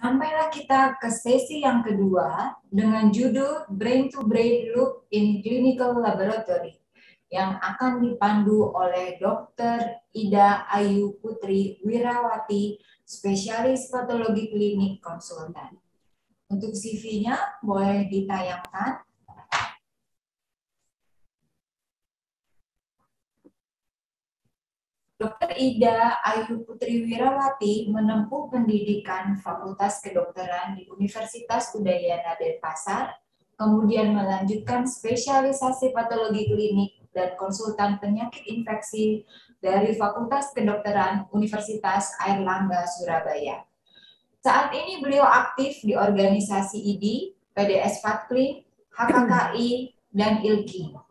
Sampailah kita ke sesi yang kedua dengan judul Brain to Brain Loop in Clinical Laboratory yang akan dipandu oleh Dr. Ida Ayu Putri Wirawati, spesialis patologi klinik konsultan. Untuk CV-nya boleh ditayangkan Dr. Ida Ayu Putri Wirawati menempuh pendidikan Fakultas Kedokteran di Universitas Udayana Denpasar, kemudian melanjutkan spesialisasi patologi klinik dan konsultan penyakit infeksi dari Fakultas Kedokteran Universitas Airlangga, Surabaya. Saat ini beliau aktif di organisasi ID, PDS Fatkli, HKKI, dan ILKI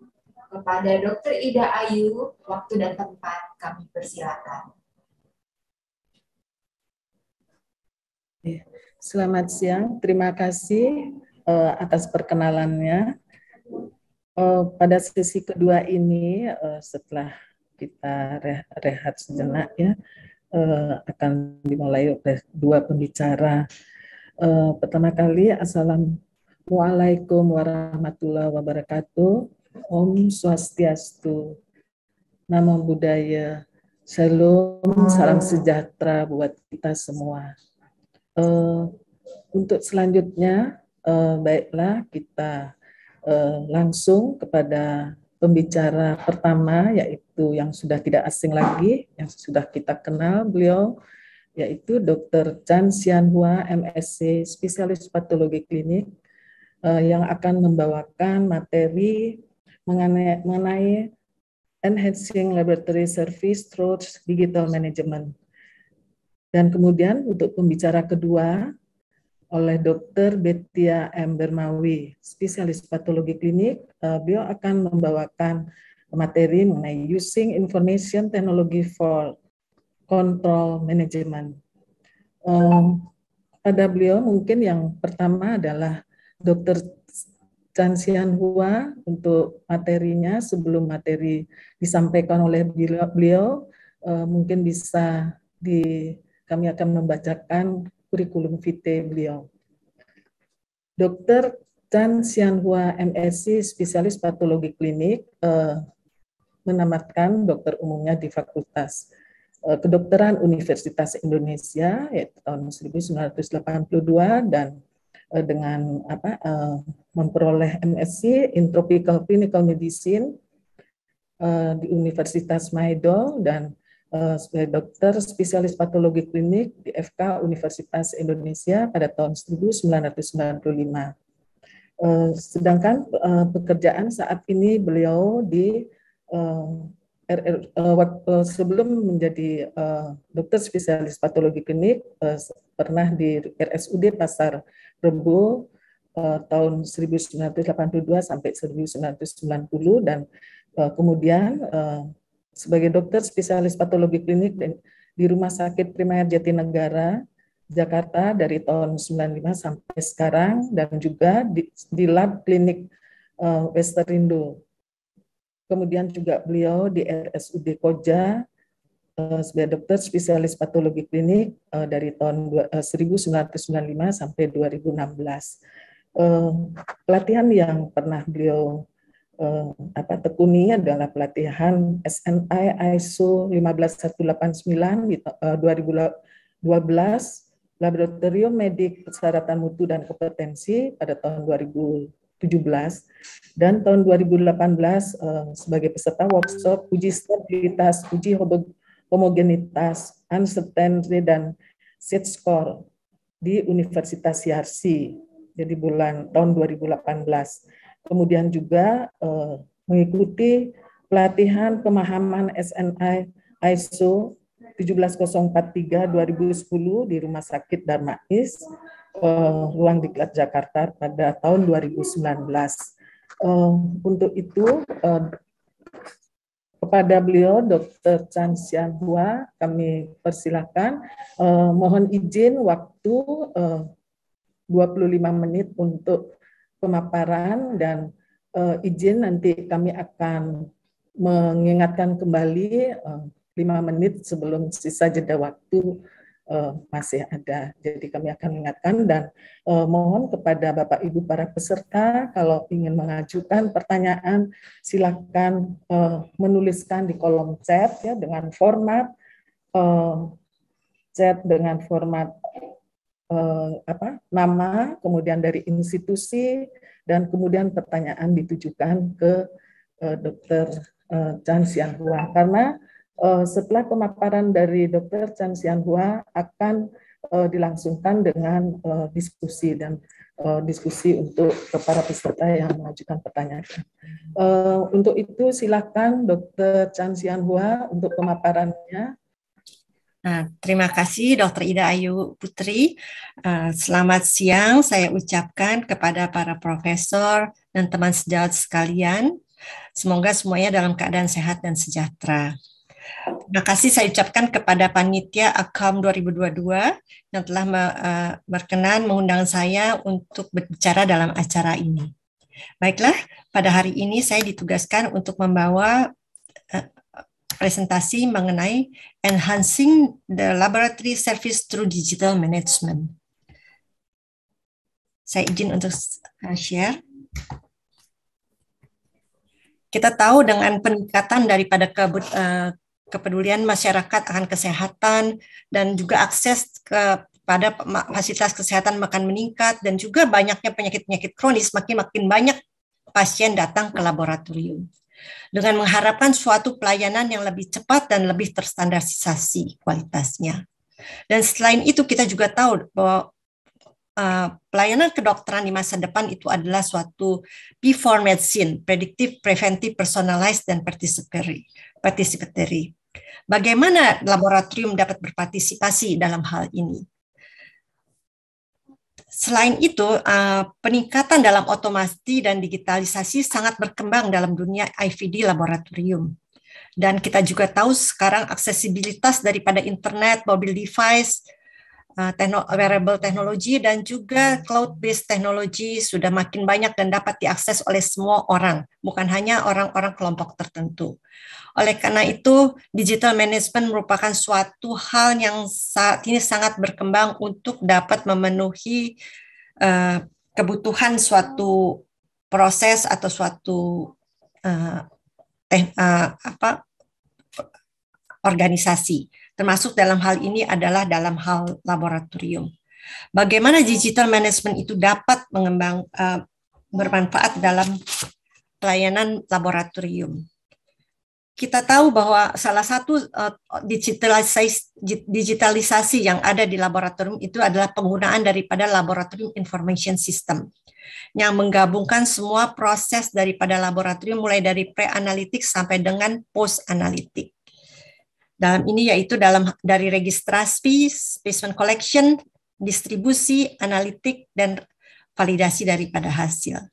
kepada Dr. Ida Ayu, waktu dan tempat kami persilakan. Ya, selamat siang, terima kasih uh, atas perkenalannya. Uh, pada sesi kedua ini, uh, setelah kita rehat sejenak ya, uh, akan dimulai oleh dua pembicara. Uh, pertama kali, Assalamualaikum warahmatullahi wabarakatuh. Om Swastiastu, nama budaya Shalom, salam sejahtera buat kita semua. Uh, untuk selanjutnya, uh, baiklah kita uh, langsung kepada pembicara pertama, yaitu yang sudah tidak asing lagi, yang sudah kita kenal beliau, yaitu Dr. Chan Xianhua, MSc, spesialis patologi klinik, yang akan membawakan materi mengenai, enhancing laboratory service through digital management. Dan kemudian untuk pembicara kedua oleh Dr. Betia M. Bermawi, spesialis patologi klinik, eh, beliau akan membawakan materi mengenai using information technology for control management. Eh, pada beliau mungkin yang pertama adalah Dr. Chan Sian Hua untuk materinya sebelum materi disampaikan oleh beliau, eh, mungkin bisa di kami akan membacakan kurikulum vitae beliau. Dokter Chan Sian Hua MSc spesialis patologi klinik eh, menamatkan dokter umumnya di Fakultas eh, Kedokteran Universitas Indonesia yaitu tahun 1982 dan uh, dengan apa uh, memperoleh MSc in Tropical Clinical Medicine uh, di Universitas Maidol dan uh, sebagai dokter spesialis patologi klinik di FK Universitas Indonesia pada tahun 1995. Uh, sedangkan uh, pekerjaan saat ini beliau di uh, RR, uh, waktu, sebelum menjadi uh, dokter spesialis patologi klinik uh, pernah di RSUD Pasar Rebo uh, eh, tahun 1982 sampai 1990 dan uh, kemudian uh, sebagai dokter spesialis patologi klinik di Rumah Sakit Primer Jatinegara Jakarta dari tahun 95 sampai sekarang dan juga di, di lab klinik uh, Westerindo. Kemudian juga beliau di RSUD Koja Eh, sebagai dokter spesialis patologi klinik eh, dari tahun 1995 eh, sampai 2016. Pelatihan yang pernah beliau apa tekuni adalah pelatihan SNI ISO 15189 di 2012 Laboratorium Medik Persyaratan Mutu dan Kompetensi pada tahun 2017 dan tahun 2018 sebagai peserta workshop uji stabilitas uji homogenitas, uncertainty, dan seat score di Universitas Yarsi, jadi bulan tahun 2018. Kemudian juga eh, mengikuti pelatihan pemahaman SNI ISO 17043 2010 di Rumah Sakit Darmais, eh, Ruang Diklat Jakarta pada tahun 2019. Uh, eh, untuk itu uh, kepada beliau Dr. Chan Xianhua, kami persilahkan eh, mohon izin waktu eh, 25 menit untuk pemaparan dan eh, izin nanti kami akan mengingatkan kembali eh, 5 menit sebelum sisa jeda waktu Eh, masih ada. Jadi kami akan mengingatkan dan eh, mohon kepada Bapak Ibu para peserta kalau ingin mengajukan pertanyaan silakan eh, menuliskan di kolom chat ya dengan format chat dengan format apa nama kemudian dari institusi dan kemudian pertanyaan ditujukan ke Dr. Chan Sian Hua karena Eh, setelah pemaparan dari Dr. Chan Hua akan eh, dilangsungkan dengan eh, diskusi dan diskusi untuk para peserta yang mengajukan pertanyaan. Untuk itu silakan Dr. Chan Hua untuk pemaparannya. Nah, terima kasih Dr. Ida Ayu Putri. Uh, selamat siang saya ucapkan kepada para profesor dan teman sejawat sekalian. Semoga semuanya dalam keadaan sehat dan sejahtera. Terima kasih saya ucapkan kepada panitia Akam 2022 yang telah eh, berkenan mengundang saya untuk berbicara dalam acara ini. Baiklah, pada hari ini saya ditugaskan untuk membawa eh, presentasi mengenai enhancing the laboratory service through digital management. Saya izin untuk eh, share kita tahu dengan peningkatan daripada kebut, uh, kepedulian masyarakat akan kesehatan dan juga akses kepada fasilitas kesehatan makan meningkat dan juga banyaknya penyakit-penyakit kronis makin makin banyak pasien datang ke laboratorium dengan mengharapkan suatu pelayanan yang lebih cepat dan lebih terstandarisasi kualitasnya. Dan selain itu kita juga tahu bahwa uh, pelayanan kedokteran di masa depan itu adalah suatu p medicine, predictive, preventive, personalized, dan participatory. participatory. Bagaimana laboratorium dapat berpartisipasi dalam hal ini? Selain itu, eh, peningkatan dalam otomasi dan digitalisasi sangat berkembang dalam dunia IVD laboratorium. Dan kita juga tahu sekarang aksesibilitas daripada internet, mobile device, Eh, tekno, wearable technology dan juga cloud-based technology sudah makin banyak dan dapat diakses oleh semua orang, bukan hanya orang-orang kelompok tertentu. Oleh karena itu, digital management merupakan suatu hal yang saat ini sangat berkembang untuk dapat memenuhi uh, kebutuhan suatu proses atau suatu uh, teh, uh, apa organisasi termasuk dalam hal ini adalah dalam hal laboratorium. Bagaimana digital management itu dapat mengembang uh, bermanfaat dalam pelayanan laboratorium? Kita tahu bahwa salah satu eh, digitalisasi yang ada di laboratorium itu adalah penggunaan daripada laboratorium information system yang menggabungkan semua proses daripada laboratorium mulai dari pre-analitik sampai dengan post-analitik dalam ini yaitu dalam dari registrasi, specimen collection, distribusi, analitik dan validasi daripada hasil.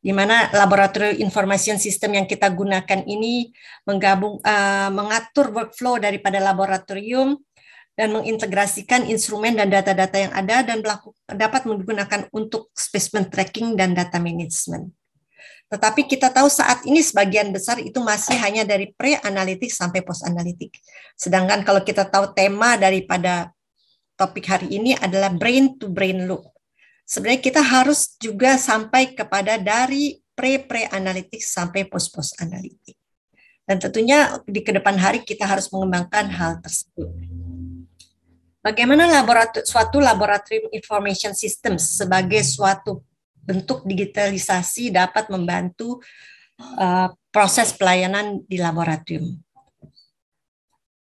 Di mana laboratorium information system yang kita gunakan ini menggabung uh, mengatur workflow daripada laboratorium dan mengintegrasikan instrumen dan data-data yang ada dan dapat menggunakan untuk specimen tracking dan data management. Tetapi kita tahu saat ini sebagian besar itu masih hanya dari pre-analitik sampai post-analitik. Sedangkan kalau kita tahu tema daripada topik hari ini adalah brain-to-brain -brain loop. Sebenarnya kita harus juga sampai kepada dari pre-pre-analitik sampai post-post-analitik. Dan tentunya di kedepan hari kita harus mengembangkan hal tersebut. Bagaimana laborator, suatu laboratorium information systems sebagai suatu bentuk digitalisasi dapat membantu uh, proses pelayanan di laboratorium.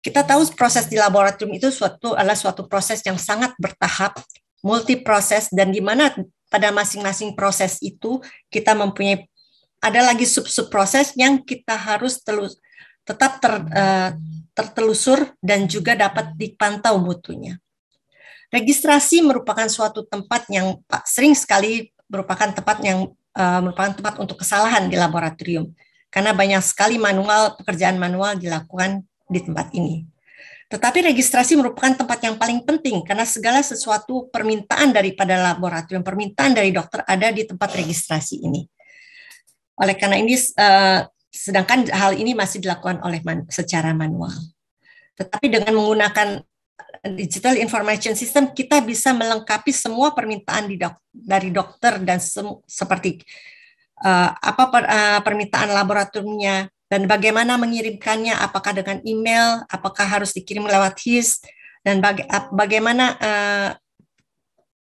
Kita tahu proses di laboratorium itu suatu adalah suatu proses yang sangat bertahap, multiproses dan di mana pada masing-masing proses itu kita mempunyai ada lagi sub-sub proses yang kita harus telus, tetap ter, uh, tertelusur dan juga dapat dipantau mutunya. Registrasi merupakan suatu tempat yang sering sekali merupakan tempat yang uh, merupakan tempat untuk kesalahan di laboratorium karena banyak sekali manual pekerjaan manual dilakukan di tempat ini. Tetapi registrasi merupakan tempat yang paling penting karena segala sesuatu permintaan daripada laboratorium, permintaan dari dokter ada di tempat registrasi ini. Oleh karena ini, uh, sedangkan hal ini masih dilakukan oleh man, secara manual. Tetapi dengan menggunakan digital information system kita bisa melengkapi semua permintaan di dok, dari dokter dan se, seperti uh, apa per, uh, permintaan laboratoriumnya dan bagaimana mengirimkannya apakah dengan email apakah harus dikirim lewat HIS dan baga bagaimana uh,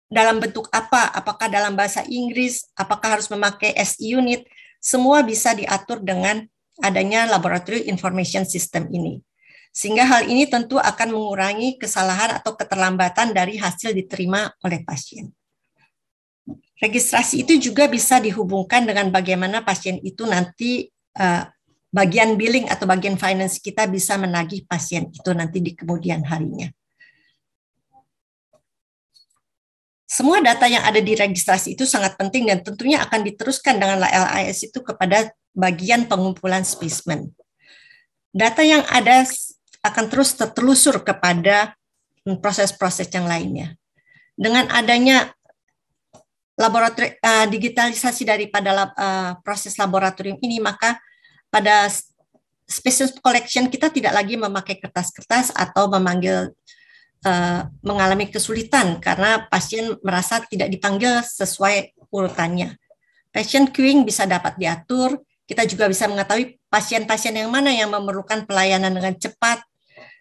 dalam bentuk apa apakah dalam bahasa Inggris apakah harus memakai S unit semua bisa diatur dengan adanya laboratory information system ini. Sehingga hal ini tentu akan mengurangi kesalahan atau keterlambatan dari hasil diterima oleh pasien. Registrasi itu juga bisa dihubungkan dengan bagaimana pasien itu nanti uh, bagian billing atau bagian finance kita bisa menagih pasien itu nanti di kemudian harinya. Semua data yang ada di registrasi itu sangat penting dan tentunya akan diteruskan dengan LIS itu kepada bagian pengumpulan spesimen. Data yang ada akan terus tertelusur kepada proses-proses yang lainnya. Dengan adanya laboratorium uh, eh, digitalisasi daripada lab, uh, proses laboratorium ini maka pada spesies collection kita tidak lagi memakai kertas-kertas atau memanggil uh, mengalami kesulitan karena pasien merasa tidak dipanggil sesuai urutannya. Patient queuing bisa dapat diatur. Kita juga bisa mengetahui pasien-pasien yang mana yang memerlukan pelayanan dengan cepat,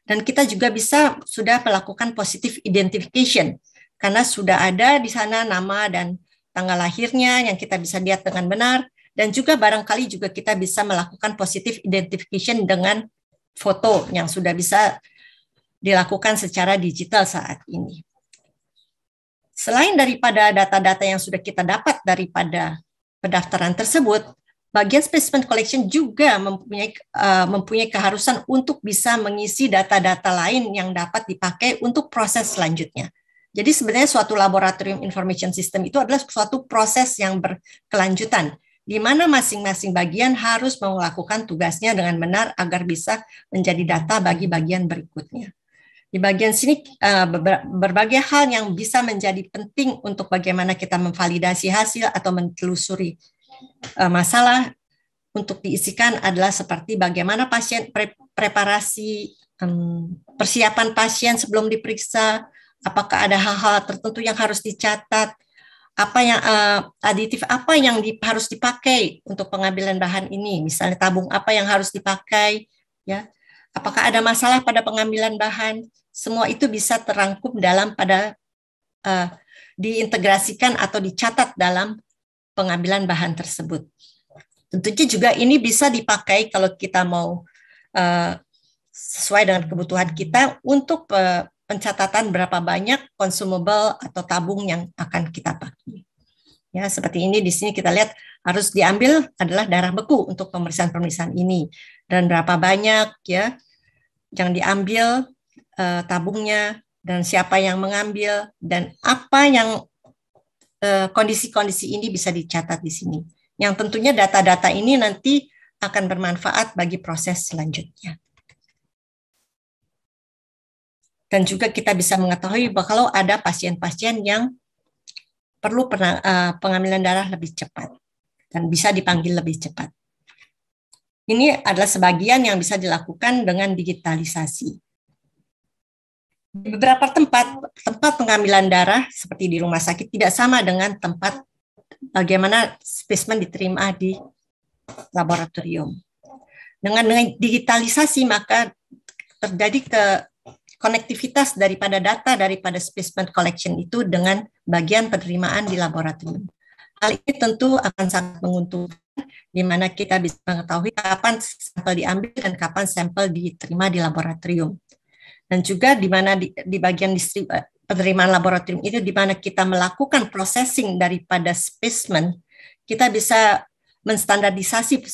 dan kita juga bisa sudah melakukan positive identification karena sudah ada di sana nama dan tanggal lahirnya yang kita bisa lihat dengan benar dan juga barangkali juga kita bisa melakukan positive identification dengan foto yang sudah bisa dilakukan secara digital saat ini. Selain daripada data-data yang sudah kita dapat daripada pendaftaran tersebut, bagian specimen collection juga mempunyai uh, mempunyai keharusan untuk bisa mengisi data-data lain yang dapat dipakai untuk proses selanjutnya. Jadi sebenarnya suatu laboratorium information system itu adalah suatu proses yang berkelanjutan di mana masing-masing bagian harus melakukan tugasnya dengan benar agar bisa menjadi data bagi bagian berikutnya. Di bagian sini eh, berbagai hal yang bisa menjadi penting untuk bagaimana kita memvalidasi hasil atau menelusuri uh, masalah untuk diisikan adalah seperti bagaimana pasien pre preparasi um, persiapan pasien sebelum diperiksa, apakah ada hal-hal tertentu yang harus dicatat, apa yang uh, aditif apa yang di, harus dipakai untuk pengambilan bahan ini, misalnya tabung apa yang harus dipakai, ya, apakah ada masalah pada pengambilan bahan, semua itu bisa terangkum dalam pada uh, diintegrasikan atau dicatat dalam pengambilan bahan tersebut. Tentunya juga ini bisa dipakai kalau kita mau uh, sesuai dengan kebutuhan kita untuk uh, pencatatan berapa banyak consumable atau tabung yang akan kita pakai. Ya, seperti ini di sini kita lihat harus diambil adalah darah beku untuk pemeriksaan-pemeriksaan ini dan berapa banyak ya yang diambil uh, tabungnya dan siapa yang mengambil dan apa yang Eh, kondisi-kondisi ini bisa dicatat di sini. Yang tentunya data-data ini nanti akan bermanfaat bagi proses selanjutnya. Dan juga kita bisa mengetahui bahwa kalau ada pasien-pasien yang perlu eh, pengambilan darah lebih cepat dan bisa dipanggil lebih cepat. Ini adalah sebagian yang bisa dilakukan dengan digitalisasi. Di beberapa tempat, tempat pengambilan darah seperti di rumah sakit tidak sama dengan tempat bagaimana spesimen diterima di laboratorium. Dengan, digitalisasi maka terjadi ke konektivitas daripada data daripada spesimen collection itu dengan bagian penerimaan di laboratorium. Hal ini tentu akan sangat menguntungkan di mana kita bisa mengetahui kapan sampel diambil dan kapan sampel diterima di laboratorium dan juga di mana di, di bagian eh, penerimaan laboratorium itu di mana kita melakukan processing daripada spesimen, kita bisa menstandardisasi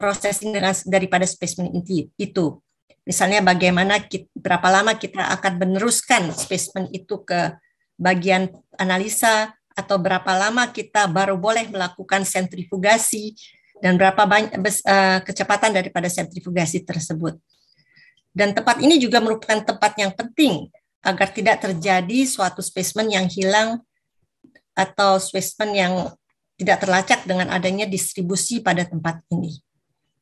processing dengan daripada spesimen inti itu. Misalnya bagaimana kita, berapa lama kita akan meneruskan spesimen itu ke bagian analisa atau berapa lama kita baru boleh melakukan sentrifugasi dan berapa banyak eh, kecepatan daripada sentrifugasi tersebut. Dan tempat ini juga merupakan tempat yang penting agar tidak terjadi suatu spesimen yang hilang atau spesimen yang tidak terlacak dengan adanya distribusi pada tempat ini.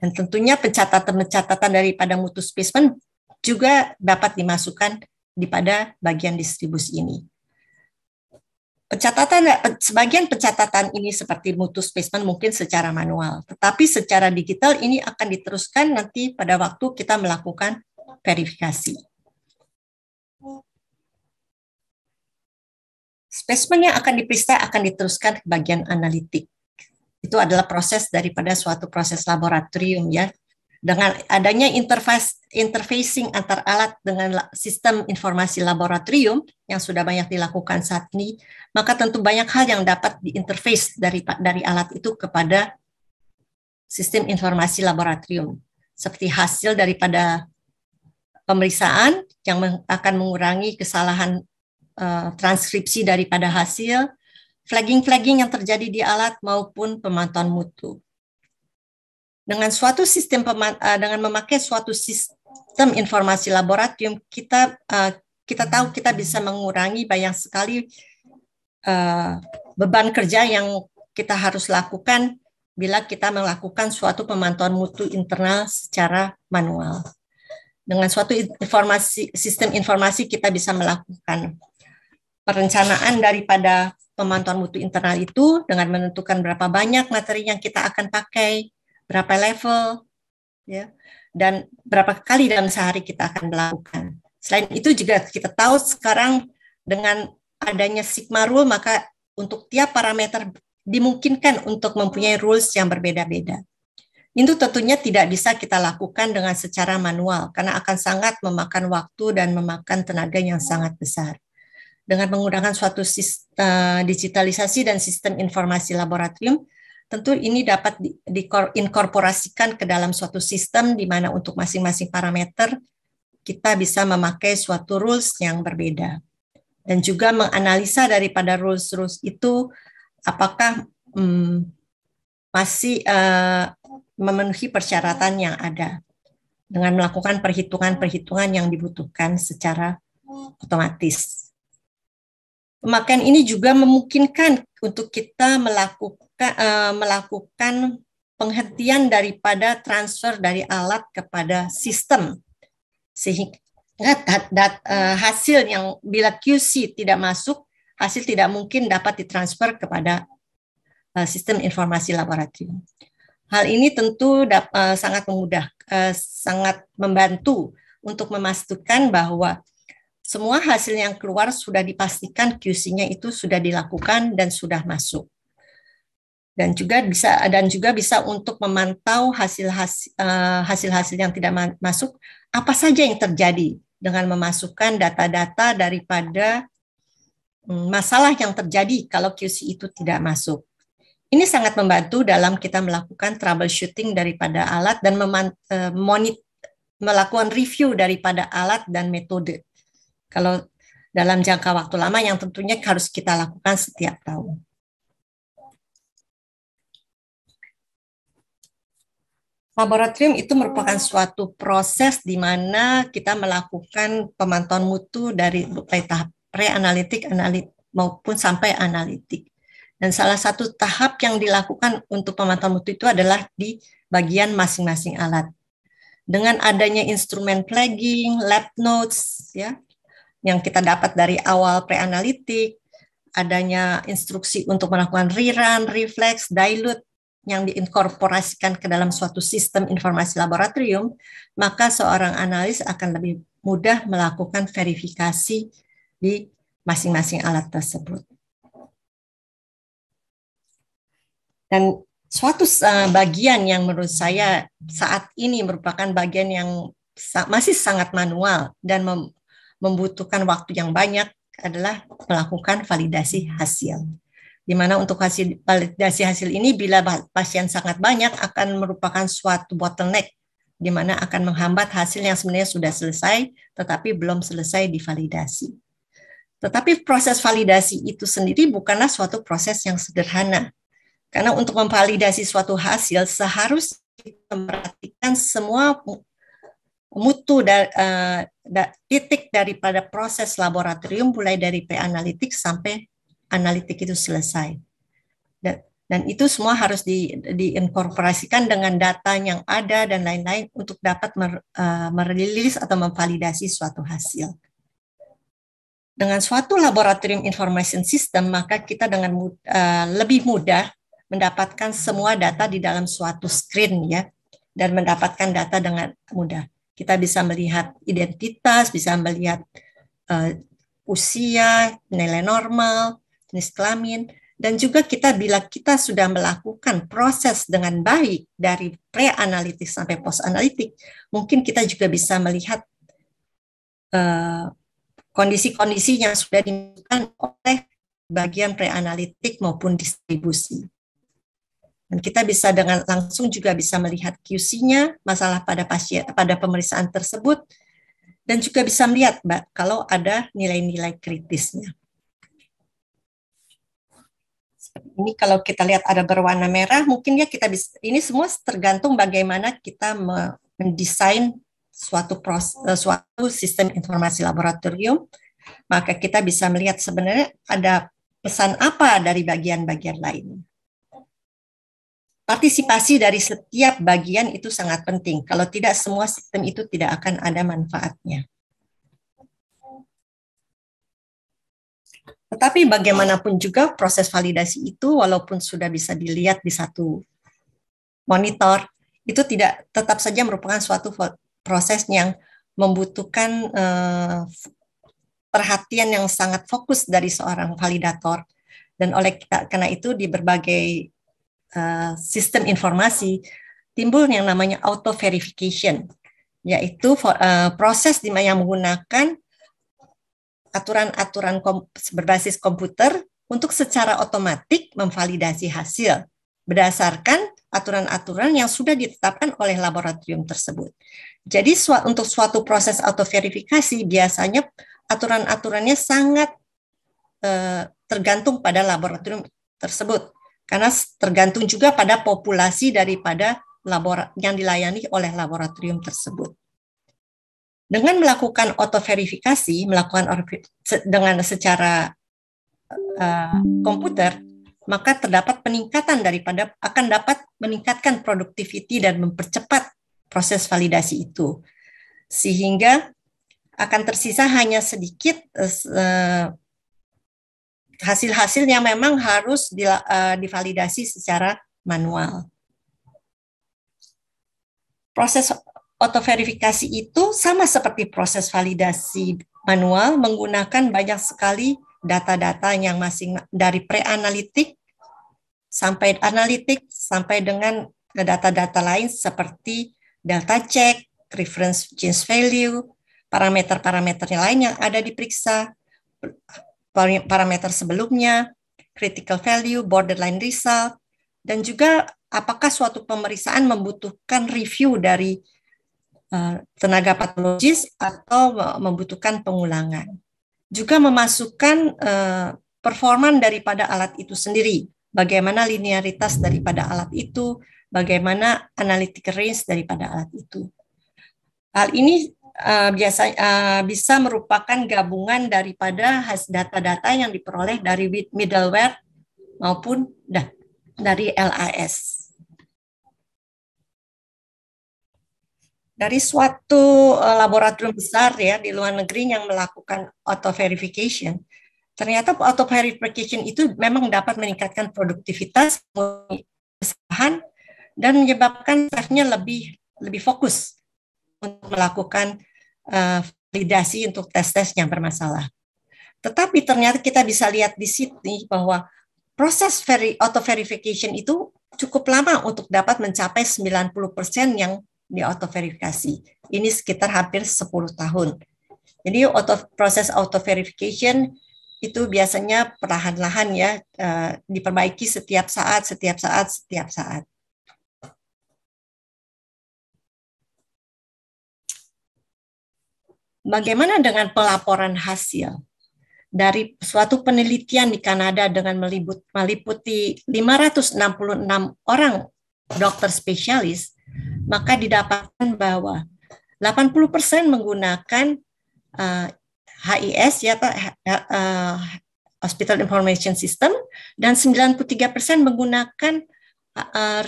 Dan tentunya pencatatan-pencatatan daripada mutu spesimen juga dapat dimasukkan di pada bagian distribusi ini. Pencatatan sebagian pencatatan ini seperti mutu spesimen mungkin secara manual, tetapi secara digital ini akan diteruskan nanti pada waktu kita melakukan verifikasi. Spesimen yang akan diperiksa akan diteruskan ke bagian analitik. Itu adalah proses daripada suatu proses laboratorium ya. Dengan adanya interface interfacing antar alat dengan sistem informasi laboratorium yang sudah banyak dilakukan saat ini, maka tentu banyak hal yang dapat diinterface dari dari alat itu kepada sistem informasi laboratorium seperti hasil daripada pemeriksaan yang akan mengurangi kesalahan uh, transkripsi daripada hasil, flagging-flagging yang terjadi di alat maupun pemantauan mutu. Dengan suatu sistem uh, dengan memakai suatu sistem informasi laboratorium kita uh, kita tahu kita bisa mengurangi banyak sekali uh, beban kerja yang kita harus lakukan bila kita melakukan suatu pemantauan mutu internal secara manual dengan suatu informasi sistem informasi kita bisa melakukan perencanaan daripada pemantauan mutu internal itu dengan menentukan berapa banyak materi yang kita akan pakai, berapa level, ya, dan berapa kali dalam sehari kita akan melakukan. Selain itu juga kita tahu sekarang dengan adanya sigma rule maka untuk tiap parameter dimungkinkan untuk mempunyai rules yang berbeda-beda. Itu tentunya tidak bisa kita lakukan dengan secara manual karena akan sangat memakan waktu dan memakan tenaga yang sangat besar. Dengan menggunakan suatu sistem, eh, digitalisasi dan sistem informasi laboratorium, tentu ini dapat diinkorporasikan ke dalam suatu sistem di mana untuk masing-masing parameter kita bisa memakai suatu rules yang berbeda. Dan juga menganalisa daripada rules-rules itu apakah hmm, masih uh, memenuhi persyaratan yang ada dengan melakukan perhitungan-perhitungan yang dibutuhkan secara otomatis. Pemakaian ini juga memungkinkan untuk kita melakukan eh, melakukan penghentian daripada transfer dari alat kepada sistem sehingga dat, dat, eh, hasil yang bila QC tidak masuk hasil tidak mungkin dapat ditransfer kepada eh, sistem informasi laboratorium. Hal ini tentu dapat, eh, sangat memudah, eh, sangat membantu untuk memastikan bahwa semua hasil yang keluar sudah dipastikan QC-nya itu sudah dilakukan dan sudah masuk. Dan juga bisa dan juga bisa untuk memantau hasil eh, hasil-hasil yang tidak masuk apa saja yang terjadi dengan memasukkan data-data daripada hmm, masalah yang terjadi kalau QC itu tidak masuk. Ini sangat membantu dalam kita melakukan troubleshooting daripada alat dan eh, melakukan review daripada alat dan metode. Kalau dalam jangka waktu lama yang tentunya harus kita lakukan setiap tahun. Laboratorium itu merupakan suatu proses di mana kita melakukan pemantauan mutu dari tahap pre-analitik, analitik, maupun sampai analitik. Dan salah satu tahap yang dilakukan untuk pemantauan mutu itu adalah di bagian masing-masing alat. Dengan adanya instrumen flagging, lab notes, ya, yang kita dapat dari awal pre-analitik, adanya instruksi untuk melakukan rerun, reflex, dilute, yang diinkorporasikan ke dalam suatu sistem informasi laboratorium, maka seorang analis akan lebih mudah melakukan verifikasi di masing-masing alat tersebut. Dan suatu eh, bagian yang menurut saya saat ini merupakan bagian yang masih sangat manual dan membutuhkan waktu yang banyak adalah melakukan validasi hasil. Di mana untuk hasil validasi hasil ini bila pasien sangat banyak akan merupakan suatu bottleneck di mana akan menghambat hasil yang sebenarnya sudah selesai tetapi belum selesai divalidasi. Tetapi proses validasi itu sendiri bukanlah suatu proses yang sederhana karena untuk memvalidasi suatu hasil seharusnya kita memperhatikan semua mutu dari uh, eh, da, titik daripada proses laboratorium mulai dari pre-analitik sampai analitik itu selesai. Dan, dan itu semua harus di, diinkorporasikan dengan data yang ada dan lain-lain untuk dapat mer, uh, merilis atau memvalidasi suatu hasil. Dengan suatu laboratorium information system, maka kita dengan uh, lebih mudah mendapatkan semua data di dalam suatu screen ya dan mendapatkan data dengan mudah. Kita bisa melihat identitas, bisa melihat uh, usia, nilai normal, jenis kelamin dan juga kita bila kita sudah melakukan proses dengan baik dari pre-analitik sampai post-analitik, mungkin kita juga bisa melihat uh, eh, kondisi-kondisi yang sudah dimiliki oleh bagian pre-analitik maupun distribusi. Dan kita bisa dengan langsung juga bisa melihat QC-nya, masalah pada pasien pada pemeriksaan tersebut dan juga bisa melihat Mbak kalau ada nilai-nilai kritisnya. Ini kalau kita lihat ada berwarna merah, mungkin ya kita bisa ini semua tergantung bagaimana kita mendesain suatu proses, eh, suatu sistem informasi laboratorium. Maka kita bisa melihat sebenarnya ada pesan apa dari bagian-bagian lain partisipasi dari setiap bagian itu sangat penting. Kalau tidak semua sistem itu tidak akan ada manfaatnya. Tetapi bagaimanapun juga proses validasi itu walaupun sudah bisa dilihat di satu monitor, itu tidak tetap saja merupakan suatu proses yang membutuhkan eh, perhatian yang sangat fokus dari seorang validator. Dan oleh karena itu di berbagai Eh, sistem informasi timbul yang namanya auto verification yaitu for, uh, proses di mana menggunakan aturan-aturan kom berbasis komputer untuk secara otomatis memvalidasi hasil berdasarkan aturan-aturan yang sudah ditetapkan oleh laboratorium tersebut. Jadi untuk suatu proses auto verifikasi biasanya aturan-aturannya sangat uh, tergantung pada laboratorium tersebut. Karena tergantung juga pada populasi daripada labor yang dilayani oleh laboratorium tersebut. Dengan melakukan autoverifikasi, melakukan dengan secara uh, komputer, maka terdapat peningkatan daripada akan dapat meningkatkan produktiviti dan mempercepat proses validasi itu. Sehingga akan tersisa hanya sedikit uh, hasil hasilnya memang harus di, uh, eh, divalidasi secara manual. Proses otoverifikasi itu sama seperti proses validasi manual menggunakan banyak sekali data-data yang masing dari pre-analitik sampai analitik sampai dengan data-data lain seperti delta check, reference change value, parameter-parameternya lain yang ada diperiksa, parameter sebelumnya, critical value, borderline result, dan juga apakah suatu pemeriksaan membutuhkan review dari uh, tenaga patologis atau membutuhkan pengulangan. Juga memasukkan uh, performan daripada alat itu sendiri, bagaimana linearitas daripada alat itu, bagaimana analytical range daripada alat itu. Hal ini Eh, biasa uh, bisa merupakan gabungan daripada data-data yang diperoleh dari middleware maupun da dari LAS. Dari suatu uh, laboratorium besar ya di luar negeri yang melakukan auto verification, ternyata auto verification itu memang dapat meningkatkan produktivitas kesalahan dan menyebabkan staffnya lebih lebih fokus untuk melakukan uh, validasi untuk tes-tes yang bermasalah. Tetapi ternyata kita bisa lihat di sini bahwa proses veri, auto verification itu cukup lama untuk dapat mencapai 90% yang di auto verifikasi. Ini sekitar hampir 10 tahun. Jadi auto, proses auto verification itu biasanya perlahan-lahan ya uh, diperbaiki setiap saat, setiap saat, setiap saat. Bagaimana dengan pelaporan hasil? Dari suatu penelitian di Kanada dengan meliput, meliputi 566 orang dokter spesialis, maka didapatkan bahwa 80% menggunakan uh, eh, HIS ya uh, Hospital Information System dan 93% menggunakan uh,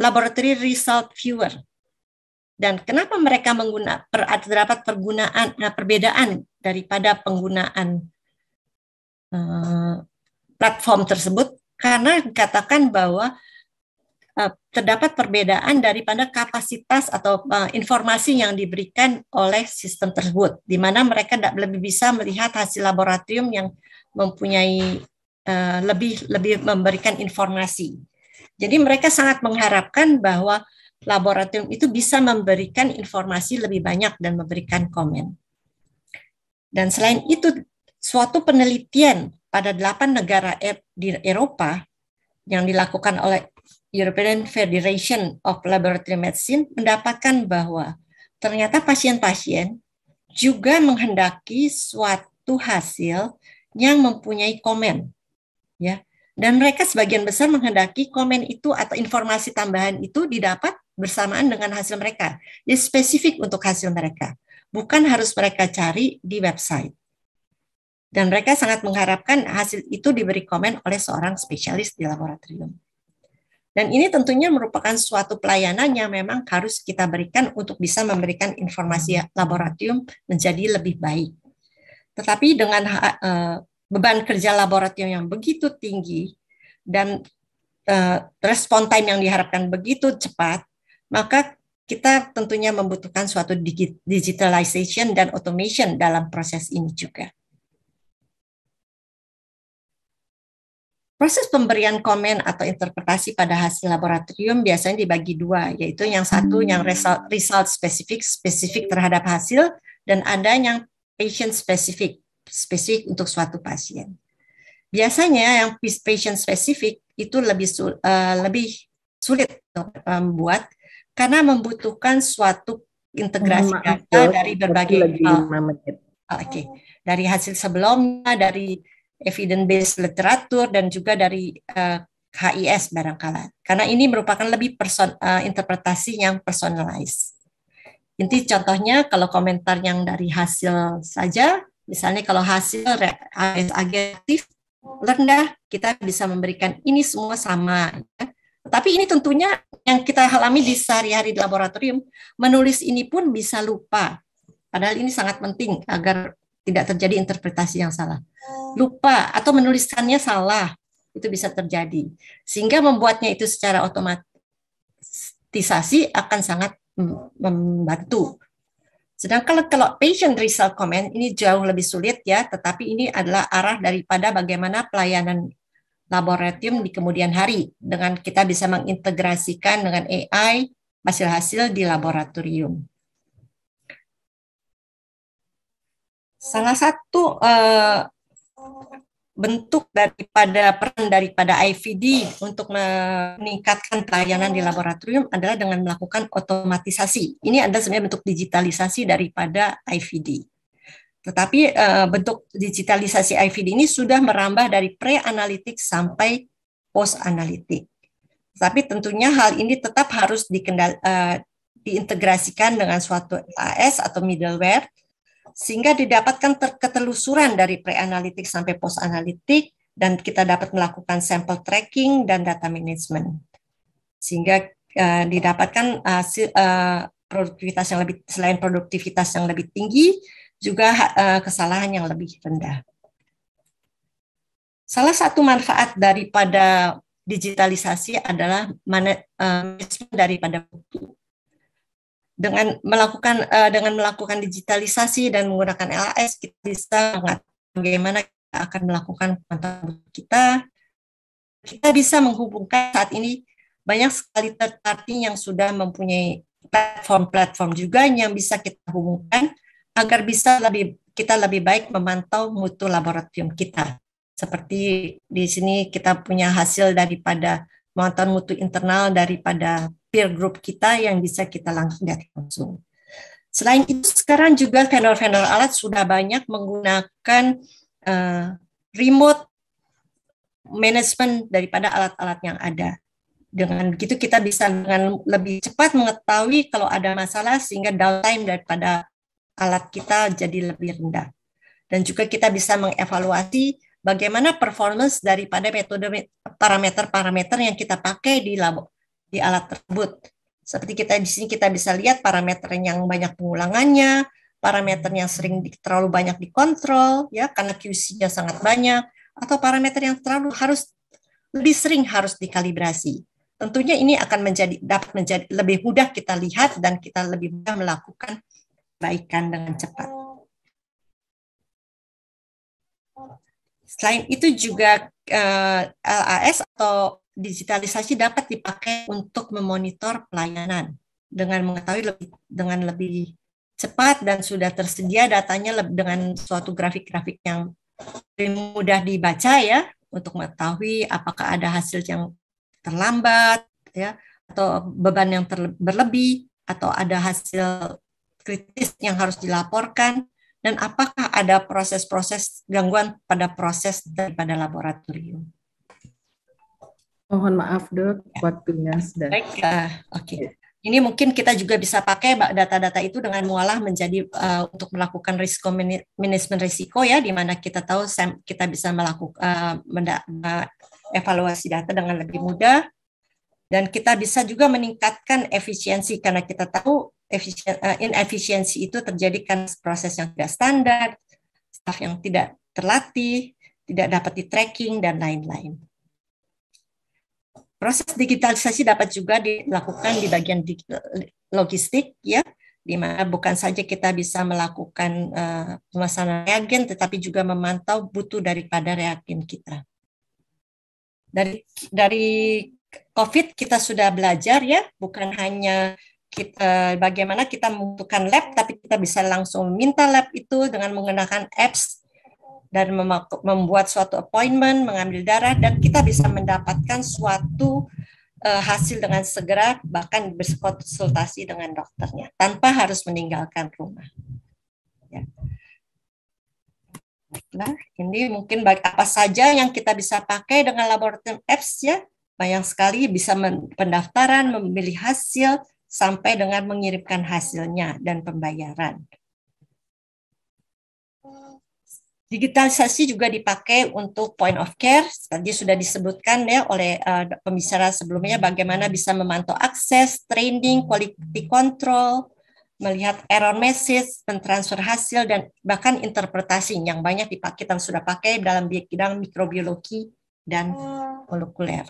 laboratory result viewer dan kenapa mereka menggunakan terdapat pergunaan nah, perbedaan daripada penggunaan uh, platform tersebut karena dikatakan bahwa uh, terdapat perbedaan daripada kapasitas atau uh, informasi yang diberikan oleh sistem tersebut di mana mereka lebih bisa melihat hasil laboratorium yang mempunyai uh, lebih lebih memberikan informasi. Jadi mereka sangat mengharapkan bahwa laboratorium itu bisa memberikan informasi lebih banyak dan memberikan komen. Dan selain itu, suatu penelitian pada delapan negara e- di Eropa yang dilakukan oleh European Federation of Laboratory Medicine mendapatkan bahwa ternyata pasien-pasien juga menghendaki suatu hasil yang mempunyai komen. Ya, dan mereka sebagian besar menghendaki komen itu atau informasi tambahan itu didapat bersamaan dengan hasil mereka. Jadi spesifik untuk hasil mereka. Bukan harus mereka cari di website. Dan mereka sangat mengharapkan hasil itu diberi komen oleh seorang spesialis di laboratorium. Dan ini tentunya merupakan suatu pelayanan yang memang harus kita berikan untuk bisa memberikan informasi laboratorium menjadi lebih baik. Tetapi dengan eh, beban kerja laboratorium yang begitu tinggi dan eh, respon time yang diharapkan begitu cepat, maka kita tentunya membutuhkan suatu digitalization dan automation dalam proses ini juga. Proses pemberian komen atau interpretasi pada hasil laboratorium biasanya dibagi dua, yaitu yang satu hmm. yang result, result specific, spesifik terhadap hasil, dan ada yang patient specific spesifik untuk suatu pasien. Biasanya yang patient specific itu lebih uh, lebih sulit untuk eh, membuat karena membutuhkan suatu integrasi Maaf, data dari berbagai hal. Ah, oke, okay. dari hasil sebelumnya, dari evidence-based literatur dan juga dari uh, eh, HIS barangkali Karena ini merupakan lebih person, uh, interpretasi yang personalized. Inti contohnya kalau komentar yang dari hasil saja, misalnya kalau hasil HIS agresif rendah, kita bisa memberikan ini semua sama. Ya tapi ini tentunya yang kita alami di sehari-hari di laboratorium, menulis ini pun bisa lupa. Padahal ini sangat penting agar tidak terjadi interpretasi yang salah. Oh. Lupa atau menulisannya salah, itu bisa terjadi. Sehingga membuatnya itu secara otomatisasi akan sangat membantu. Sedangkan kalau patient result comment ini jauh lebih sulit ya, tetapi ini adalah arah daripada bagaimana pelayanan laboratorium di kemudian hari dengan kita bisa mengintegrasikan dengan AI hasil-hasil di laboratorium. Salah satu uh, bentuk daripada peran daripada IVD untuk meningkatkan pelayanan di laboratorium adalah dengan melakukan otomatisasi. Ini adalah sebenarnya bentuk digitalisasi daripada IVD. Tetapi uh, bentuk digitalisasi IVD ini sudah merambah dari pre-analitik sampai post-analitik. Tapi tentunya hal ini tetap harus dikendal, uh, diintegrasikan dengan suatu LAS atau middleware sehingga didapatkan ketelusuran dari pre-analitik sampai post-analitik dan kita dapat melakukan sampel tracking dan data management sehingga uh, didapatkan uh, si, uh, produktivitas yang lebih selain produktivitas yang lebih tinggi juga uh, kesalahan yang lebih rendah. Salah satu manfaat daripada digitalisasi adalah manajemen eh, daripada waktu. Dengan melakukan uh, dengan melakukan digitalisasi dan menggunakan LAS kita bisa bagaimana kita akan melakukan pemantauan kita. Kita bisa menghubungkan saat ini banyak sekali third yang sudah mempunyai platform-platform juga yang bisa kita hubungkan agar bisa lebih kita lebih baik memantau mutu laboratorium kita. Seperti di sini kita punya hasil daripada memantau mutu internal daripada peer group kita yang bisa kita langsung lihat langsung. Selain itu sekarang juga vendor-vendor alat sudah banyak menggunakan uh, remote management daripada alat-alat yang ada. Dengan begitu kita bisa dengan lebih cepat mengetahui kalau ada masalah sehingga downtime daripada alat kita jadi lebih rendah. Dan juga kita bisa mengevaluasi bagaimana performance daripada metode parameter-parameter yang kita pakai di labo, di alat tersebut. Seperti kita di sini kita bisa lihat parameter yang banyak pengulangannya, parameter yang sering di, terlalu banyak dikontrol ya karena QC-nya sangat banyak atau parameter yang terlalu harus lebih sering harus dikalibrasi. Tentunya ini akan menjadi dapat menjadi lebih mudah kita lihat dan kita lebih mudah melakukan teraikan dengan cepat. Oh. Selain itu juga eh, LAS atau digitalisasi dapat dipakai untuk memonitor pelayanan dengan mengetahui lebih, dengan lebih cepat dan sudah tersedia datanya dengan suatu grafik-grafik yang mudah dibaca ya untuk mengetahui apakah ada hasil yang terlambat ya atau beban yang berlebih atau ada hasil kritis yang harus dilaporkan, dan apakah ada proses-proses gangguan pada proses daripada laboratorium. Mohon maaf dok, waktunya sudah. Baik, uh, oke. Okay. Ini mungkin kita juga bisa pakai data-data itu dengan mualah menjadi uh, untuk melakukan risiko manajemen risiko ya, di mana kita tahu kita bisa melakukan uh, evaluasi data dengan lebih mudah dan kita bisa juga meningkatkan efisiensi karena kita tahu Eh, inefisiensi itu terjadi karena proses yang tidak standar, staf yang tidak terlatih, tidak dapat di tracking dan lain-lain. Proses digitalisasi dapat juga dilakukan di bagian logistik ya, di mana bukan saja kita bisa melakukan uh, pemesanan reagen tetapi juga memantau butuh daripada reagen kita. Dari dari COVID kita sudah belajar ya, bukan hanya kita bagaimana kita membutuhkan lab tapi kita bisa langsung minta lab itu dengan menggunakan apps dan membuat suatu appointment mengambil darah dan kita bisa mendapatkan suatu eh, hasil dengan segera bahkan berkonsultasi dengan dokternya tanpa harus meninggalkan rumah. Ya. Nah, ini mungkin baik apa saja yang kita bisa pakai dengan laboratorium apps ya. Banyak sekali bisa pendaftaran, memilih hasil, sampai dengan mengirimkan hasilnya dan pembayaran. Digitalisasi juga dipakai untuk point of care. Tadi sudah disebutkan ya oleh uh, pembicara sebelumnya bagaimana bisa memantau akses, training, quality control, melihat error message, mentransfer hasil dan bahkan interpretasi yang banyak dipakai dan sudah pakai dalam bidang mikrobiologi dan molekuler.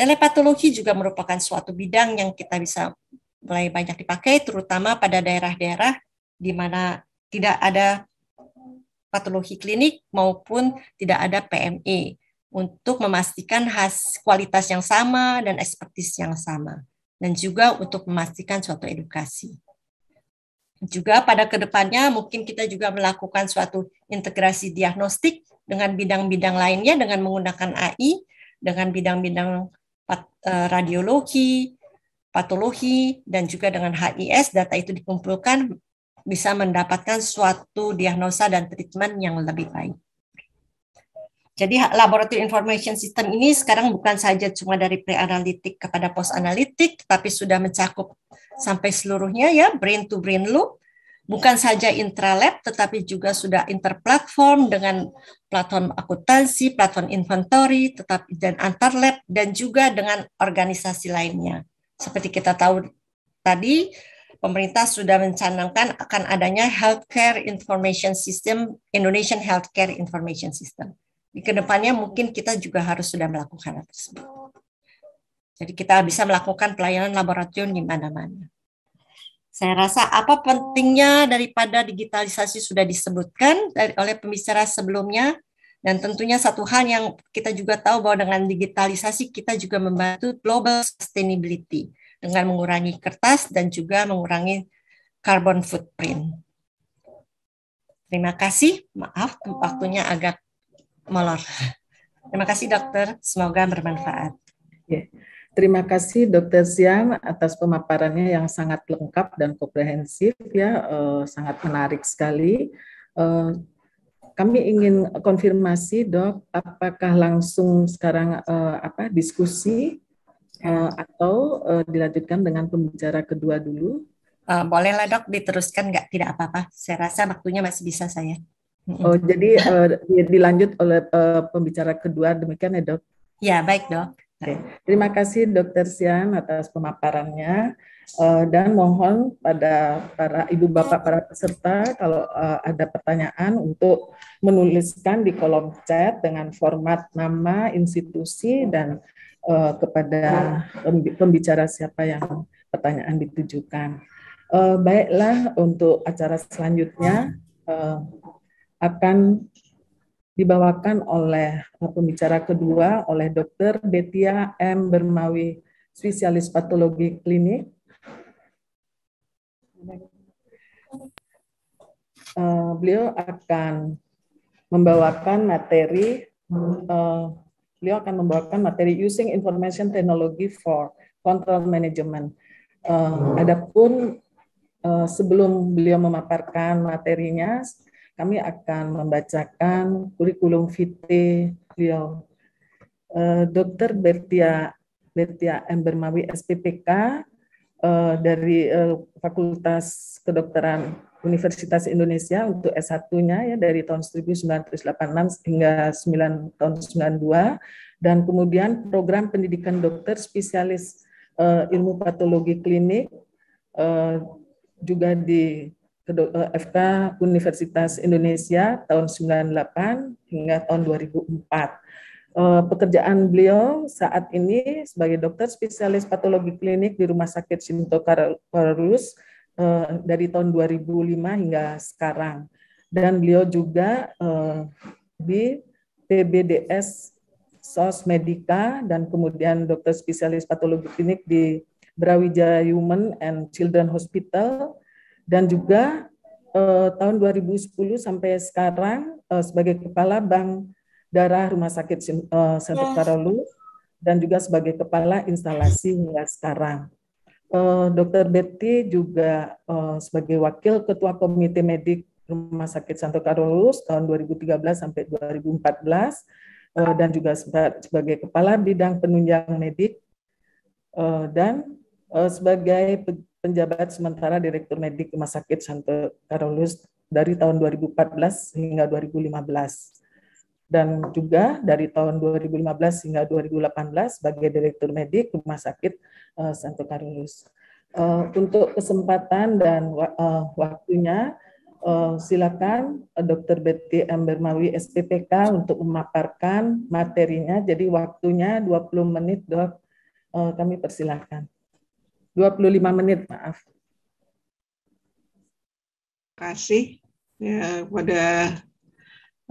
Telepatologi juga merupakan suatu bidang yang kita bisa mulai banyak dipakai, terutama pada daerah-daerah di mana tidak ada patologi klinik maupun tidak ada PMI e untuk memastikan khas kualitas yang sama dan ekspertis yang sama dan juga untuk memastikan suatu edukasi. Juga pada kedepannya mungkin kita juga melakukan suatu integrasi diagnostik dengan bidang-bidang lainnya dengan menggunakan AI, dengan bidang-bidang Eh, radiologi, patologi, dan juga dengan HIS data itu dikumpulkan bisa mendapatkan suatu diagnosa dan treatment yang lebih baik. Jadi laboratory information system ini sekarang bukan saja cuma dari pre-analitik kepada post-analitik, tapi sudah mencakup sampai seluruhnya ya, brain to brain loop, bukan saja intralab tetapi juga sudah interplatform dengan platform akuntansi, platform inventory, tetap dan antar lab dan juga dengan organisasi lainnya. Seperti kita tahu tadi pemerintah sudah mencanangkan akan adanya Healthcare Information System, Indonesian Healthcare Information System. Di kedepannya mungkin kita juga harus sudah melakukan hal tersebut. Jadi kita bisa melakukan pelayanan laboratorium di mana-mana. Saya rasa apa pentingnya daripada digitalisasi sudah disebutkan dari, oleh pembicara sebelumnya dan tentunya satu hal yang kita juga tahu bahwa dengan digitalisasi kita juga membantu global sustainability dengan mengurangi kertas dan juga mengurangi carbon footprint. Terima kasih. Maaf waktunya agak molor. Terima kasih dokter. Semoga bermanfaat. Yeah. Terima kasih Dr. Zian atas pemaparannya yang sangat lengkap dan komprehensif ya, eh, sangat menarik sekali. Eh, kami ingin konfirmasi dok, apakah langsung sekarang eh, apa diskusi eh, atau eh, dilanjutkan dengan pembicara kedua dulu? Eh, bolehlah dok diteruskan nggak tidak apa-apa saya rasa waktunya masih bisa saya oh jadi eh, dilanjut oleh eh, pembicara kedua demikian ya dok ya baik dok Oke. Terima kasih Dokter Sian atas pemaparannya uh, dan mohon pada para ibu bapak para peserta kalau uh, ada pertanyaan untuk menuliskan di kolom chat dengan format nama, institusi dan uh, kepada pembicara siapa yang pertanyaan ditujukan. Uh, baiklah untuk acara selanjutnya uh, akan dibawakan oleh eh, pembicara kedua oleh Dr. Betia M. Bermawi, spesialis patologi klinik. Eh, beliau akan membawakan materi eh, beliau akan membawakan materi using information technology for control management. adapun sebelum beliau memaparkan materinya, kami akan membacakan kurikulum vitae beliau. Uh, eh, Dr. Bertia Bertia Embermawi SPPK eh, dari eh, Fakultas Kedokteran Universitas Indonesia untuk S1-nya ya dari tahun 1986 hingga 9 tahun 92 dan kemudian program pendidikan dokter spesialis uh, ilmu patologi klinik uh, juga di Eh, FK Universitas Indonesia tahun 98 hingga tahun 2004. Eh, pekerjaan beliau saat ini sebagai dokter spesialis patologi klinik di Rumah Sakit Shinto Karolus eh, dari tahun 2005 hingga sekarang. Dan beliau juga di PBDS SOS Medica dan kemudian dokter spesialis patologi klinik di Brawijaya Human and Children Hospital dan juga eh, tahun 2010 sampai sekarang eh, sebagai kepala bank darah Rumah Sakit eh, Sentul Karolu dan juga sebagai kepala instalasi hingga sekarang. Eh, Dr. Betty juga eh, sebagai wakil ketua komite medik Rumah Sakit Santo Karolus tahun 2013 sampai 2014 eh, dan juga sebagai kepala bidang penunjang medik eh, dan eh, sebagai penjabat sementara Direktur Medik Rumah Sakit Santo Karolus dari tahun 2014 hingga 2015 dan juga dari tahun 2015 hingga 2018 sebagai Direktur Medik Rumah Sakit eh, Santo Karolus. Eh, untuk kesempatan dan eh, waktunya, uh, silakan uh, Dr. Betty Embermawi SPPK untuk memaparkan materinya. Jadi waktunya 20 menit, dok. Uh, kami persilahkan. 25 menit, maaf. Terima kasih ya, kepada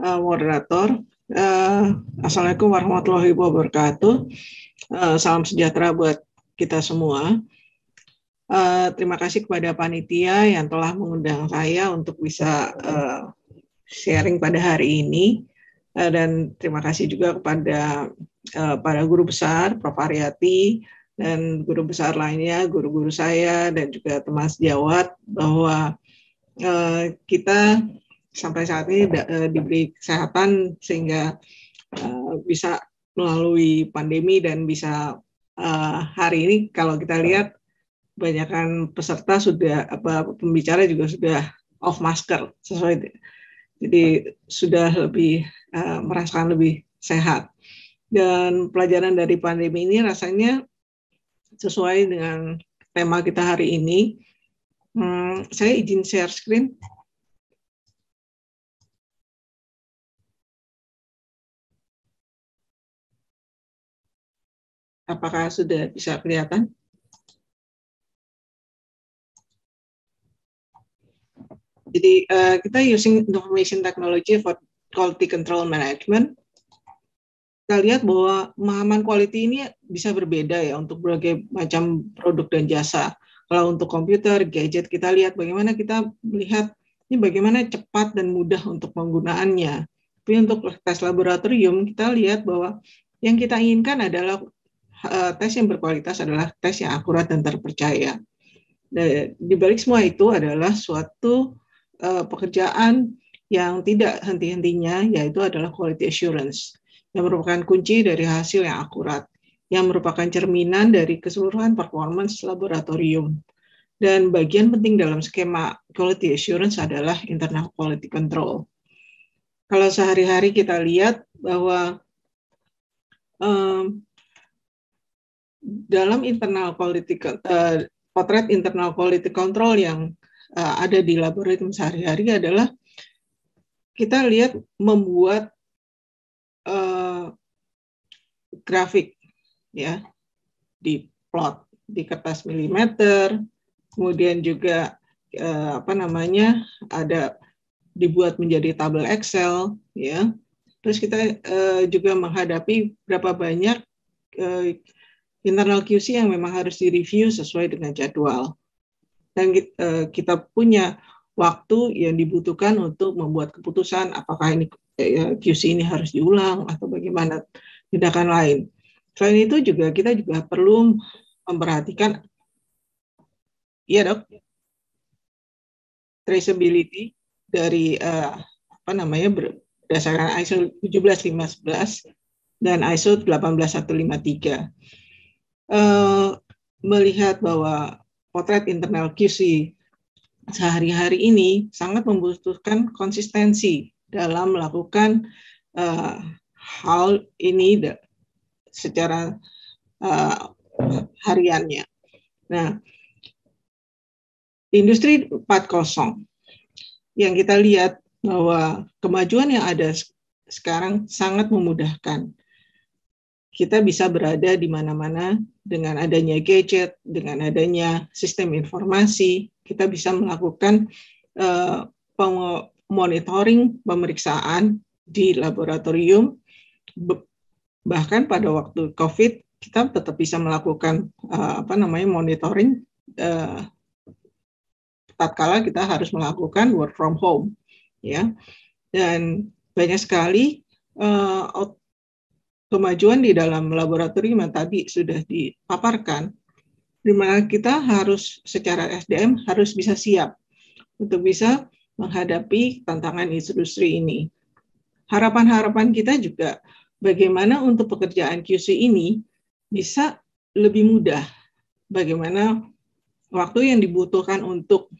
uh, moderator. Uh, Assalamualaikum warahmatullahi wabarakatuh. Uh, salam sejahtera buat kita semua. Uh, terima kasih kepada panitia yang telah mengundang saya untuk bisa uh, sharing pada hari ini. Uh, dan terima kasih juga kepada uh, para guru besar, Prof. Ariyati, dan guru besar lainnya, guru-guru saya dan juga teman sejawat bahwa eh, kita sampai saat ini da, eh, diberi kesehatan sehingga eh, bisa melalui pandemi dan bisa eh, hari ini kalau kita lihat kebanyakan peserta sudah apa pembicara juga sudah off masker sesuai jadi sudah lebih uh, merasakan lebih sehat dan pelajaran dari pandemi ini rasanya sesuai dengan tema kita hari ini. Hmm, saya izin share screen. Apakah sudah bisa kelihatan? Jadi uh, kita using information technology for quality control management kita lihat bahwa pemahaman quality ini bisa berbeda ya untuk berbagai macam produk dan jasa. Kalau untuk komputer, gadget, kita lihat bagaimana kita melihat ini bagaimana cepat dan mudah untuk penggunaannya. Tapi untuk tes laboratorium, kita lihat bahwa yang kita inginkan adalah eh, tes yang berkualitas adalah tes yang akurat dan terpercaya. Nah, di balik semua itu adalah suatu eh, pekerjaan yang tidak henti-hentinya, yaitu adalah quality assurance yang merupakan kunci dari hasil yang akurat, yang merupakan cerminan dari keseluruhan performance laboratorium. Dan bagian penting dalam skema quality assurance adalah internal quality control. Kalau sehari-hari kita lihat bahwa um, dalam internal quality uh, potret internal quality control yang uh, ada di laboratorium sehari-hari adalah kita lihat membuat uh, grafik ya di plot di kertas milimeter kemudian juga eh, apa namanya ada dibuat menjadi tabel Excel ya terus kita eh, juga menghadapi berapa banyak eh, internal QC yang memang harus direview sesuai dengan jadwal dan eh, kita punya waktu yang dibutuhkan untuk membuat keputusan apakah ini eh, QC ini harus diulang atau bagaimana tindakan lain. Selain itu juga kita juga perlu memperhatikan Iya dok. Traceability dari uh, apa namanya berdasarkan ISO 17511 dan ISO 18153. Uh, melihat bahwa potret internal QC sehari-hari ini sangat membutuhkan konsistensi dalam melakukan uh, Hal ini secara uh, hariannya. Nah, industri 4.0 yang kita lihat bahwa kemajuan yang ada sekarang sangat memudahkan. Kita bisa berada di mana-mana dengan adanya gadget, dengan adanya sistem informasi, kita bisa melakukan uh, eh, monitoring pemeriksaan di laboratorium bahkan pada waktu COVID kita tetap bisa melakukan uh, apa namanya monitoring uh, tatkala kita harus melakukan work from home ya dan banyak sekali uh, kemajuan di dalam laboratorium yang tadi sudah dipaparkan di mana kita harus secara SDM harus bisa siap untuk bisa menghadapi tantangan industri ini harapan-harapan kita juga bagaimana untuk pekerjaan QC ini bisa lebih mudah. Bagaimana waktu yang dibutuhkan untuk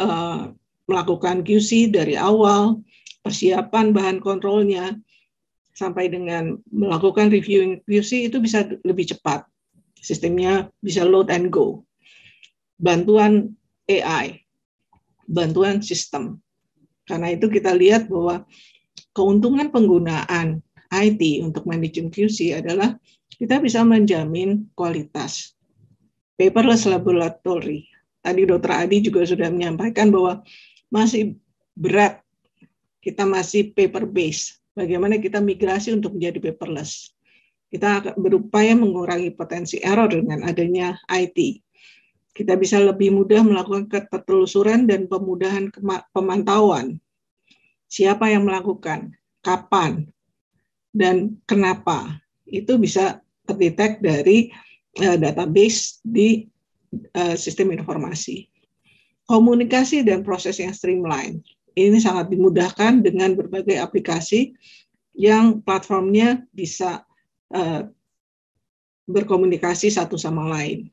uh, melakukan QC dari awal, persiapan bahan kontrolnya, sampai dengan melakukan reviewing QC itu bisa lebih cepat. Sistemnya bisa load and go. Bantuan AI, bantuan sistem. Karena itu kita lihat bahwa keuntungan penggunaan IT untuk manajemen QC adalah kita bisa menjamin kualitas. Paperless laboratory. Tadi Dr Adi juga sudah menyampaikan bahwa masih berat kita masih paper based. Bagaimana kita migrasi untuk menjadi paperless? Kita berupaya mengurangi potensi error dengan adanya IT kita bisa lebih mudah melakukan ketelusuran dan pemudahan pemantauan. Siapa yang melakukan? Kapan? dan kenapa. Itu bisa terdetek dari uh, database di uh, sistem informasi. Komunikasi dan proses yang streamline. Ini sangat dimudahkan dengan berbagai aplikasi yang platformnya bisa uh, berkomunikasi satu sama lain.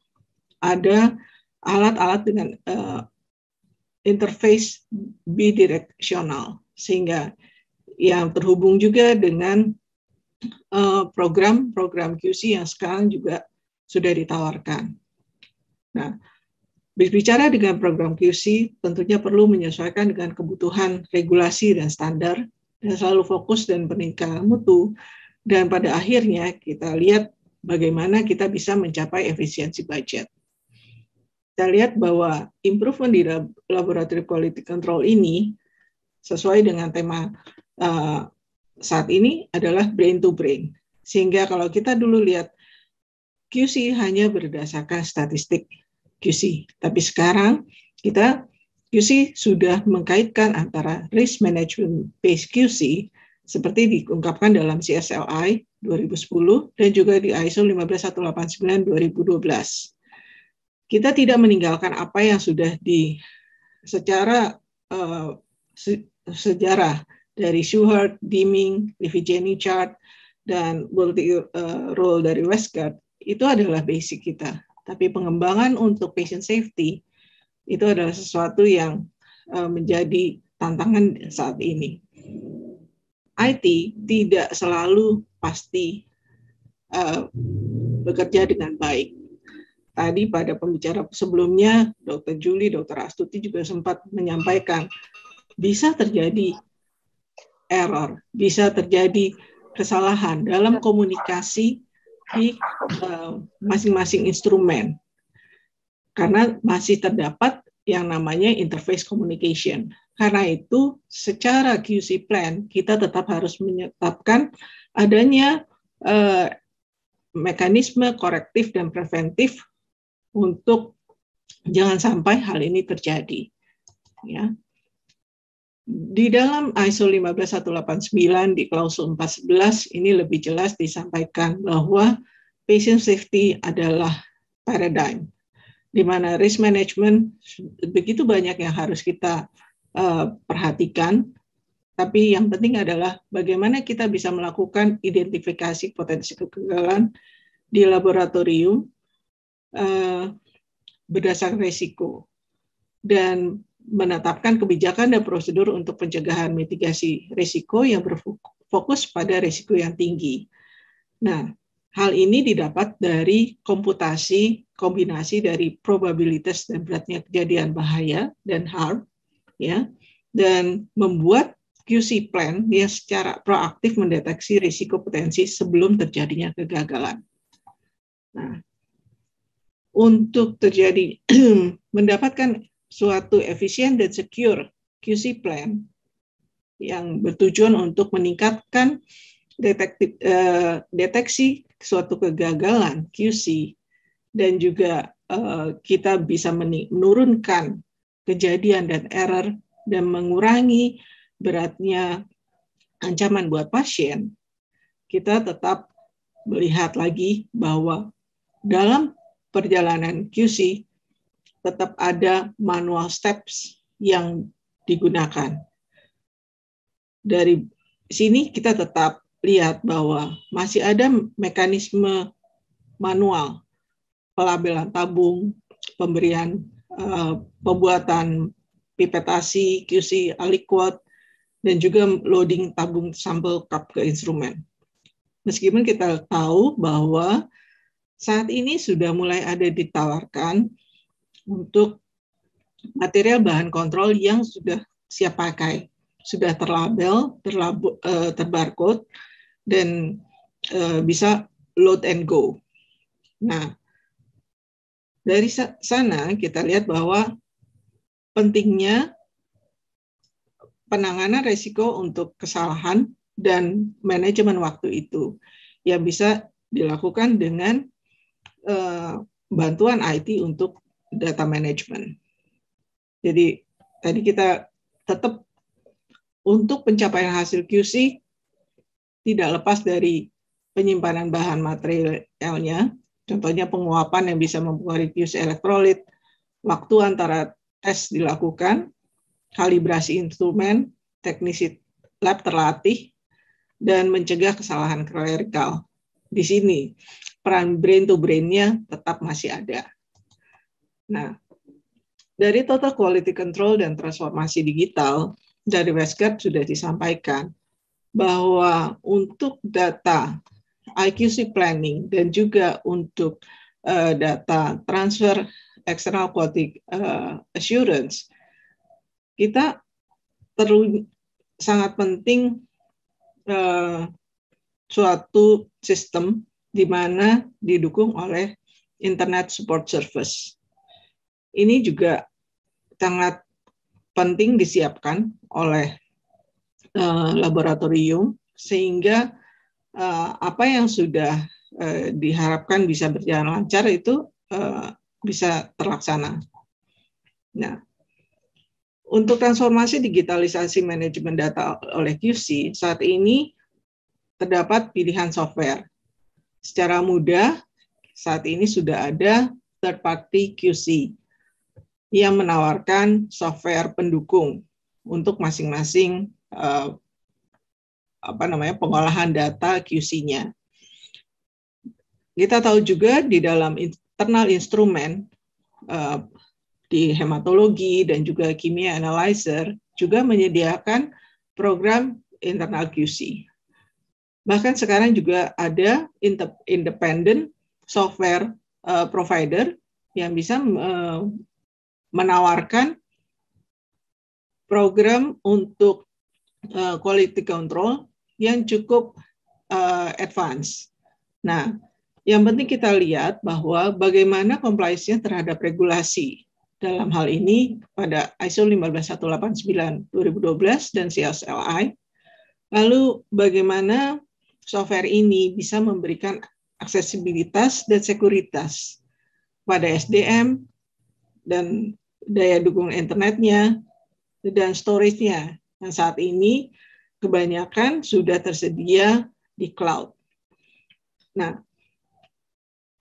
Ada alat-alat dengan uh, interface bidireksional sehingga yang terhubung juga dengan Eh, program-program QC yang sekarang juga sudah ditawarkan. Nah, berbicara dengan program QC tentunya perlu menyesuaikan dengan kebutuhan regulasi dan standar dan selalu fokus dan peningkatan mutu dan pada akhirnya kita lihat bagaimana kita bisa mencapai efisiensi budget. Kita lihat bahwa improvement di laboratory quality control ini sesuai dengan tema uh, saat ini adalah brain to brain. Sehingga kalau kita dulu lihat QC hanya berdasarkan statistik QC, tapi sekarang kita QC sudah mengkaitkan antara risk management based QC seperti diungkapkan dalam CSLI 2010 dan juga di ISO 15189 2012. Kita tidak meninggalkan apa yang sudah di secara uh, se, sejarah dari hmm. Schuhart, Deming, Livigeni chart, dan multi uh, role dari Westcott itu adalah basic kita. Tapi pengembangan untuk patient safety itu adalah sesuatu yang eh, menjadi tantangan saat ini. IT tidak selalu pasti eh, bekerja dengan baik. Tadi pada pembicara sebelumnya, Dr. Juli, Dr. Astuti juga sempat menyampaikan bisa terjadi error, bisa terjadi kesalahan dalam iya. komunikasi di eh, masing-masing uh, instrumen. Karena masih terdapat yang namanya interface communication. Karena itu, secara QC plan, kita tetap harus menetapkan adanya uh, mekanisme korektif dan preventif untuk jangan sampai hal ini terjadi. Ya, di dalam ISO 15189 di klausul 14 ini lebih jelas disampaikan bahwa patient safety adalah paradigm di mana risk management begitu banyak yang harus kita uh, perhatikan tapi yang penting adalah bagaimana kita bisa melakukan identifikasi potensi kegagalan di laboratorium uh, berdasarkan risiko. Dan menetapkan kebijakan dan prosedur untuk pencegahan mitigasi risiko yang berfokus pada risiko yang tinggi. Nah, hal ini didapat dari komputasi kombinasi dari probabilitas dan beratnya kejadian bahaya dan harm ya dan membuat QC plan yang secara proaktif mendeteksi risiko potensi sebelum terjadinya kegagalan. Nah, untuk terjadi mendapatkan suatu efisien dan secure QC plan yang bertujuan untuk meningkatkan detektif, uh, deteksi suatu kegagalan QC dan juga uh, kita bisa menurunkan kejadian dan error dan mengurangi beratnya ancaman buat pasien, kita tetap melihat lagi bahwa dalam perjalanan QC tetap ada manual steps yang digunakan. Dari sini kita tetap lihat bahwa masih ada mekanisme manual pelabelan tabung, pemberian uh, pembuatan pipetasi, QC, aliquot, dan juga loading tabung sampel cup ke instrumen. Meskipun kita tahu bahwa saat ini sudah mulai ada ditawarkan untuk material bahan kontrol yang sudah siap pakai, sudah terlabel, uh, terbarcode, dan eh, bisa load and go. Nah, dari sana kita lihat bahwa pentingnya penanganan resiko untuk kesalahan dan manajemen waktu itu yang bisa dilakukan dengan uh, bantuan IT untuk data management. Jadi tadi kita tetap untuk pencapaian hasil QC tidak lepas dari penyimpanan bahan materialnya, contohnya penguapan yang bisa mempengaruhi QC elektrolit, waktu antara tes dilakukan, kalibrasi instrumen, teknisi lab terlatih, dan mencegah kesalahan klerikal. Di sini, peran brain to brain-nya tetap masih ada. Nah, dari total quality control dan transformasi digital dari Westgate sudah disampaikan bahwa untuk data IQC planning dan juga untuk uh, data transfer external quality uh, assurance kita perlu sangat penting uh, suatu sistem di mana didukung oleh internet support service ini juga sangat penting disiapkan oleh uh, laboratorium sehingga uh, apa yang sudah uh, diharapkan bisa berjalan lancar itu uh, bisa terlaksana. Nah, untuk transformasi digitalisasi manajemen data oleh QC, saat ini terdapat pilihan software. Secara mudah, saat ini sudah ada third party QC yang menawarkan software pendukung untuk masing-masing eh, apa namanya pengolahan data QC-nya. Kita tahu juga di dalam internal instrumen eh, di hematologi dan juga kimia analyzer juga menyediakan program internal QC. Bahkan sekarang juga ada independent software uh, provider yang bisa uh, menawarkan program untuk uh, quality control yang cukup uh, advance. Nah, yang penting kita lihat bahwa bagaimana compliance-nya terhadap regulasi dalam hal ini pada ISO 15189 2012 dan CSLI. Lalu bagaimana software ini bisa memberikan aksesibilitas dan sekuritas pada SDM dan daya dukung internetnya, dan storage-nya. Nah, saat ini kebanyakan sudah tersedia di cloud. Nah,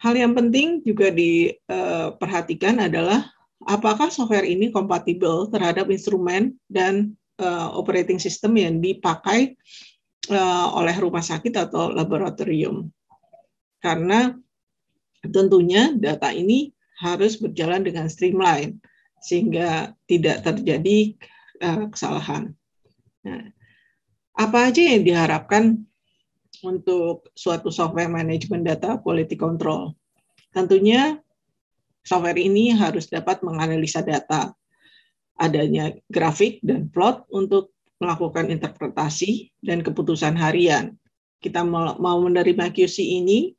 hal yang penting juga diperhatikan eh, adalah apakah software ini kompatibel terhadap instrumen dan eh, operating system yang dipakai eh, oleh rumah sakit atau laboratorium. Karena tentunya data ini harus berjalan dengan streamline sehingga tidak terjadi uh, kesalahan. Nah, apa aja yang diharapkan untuk suatu software manajemen data quality control? Tentunya software ini harus dapat menganalisa data, adanya grafik dan plot untuk melakukan interpretasi dan keputusan harian. Kita mau menerima QC ini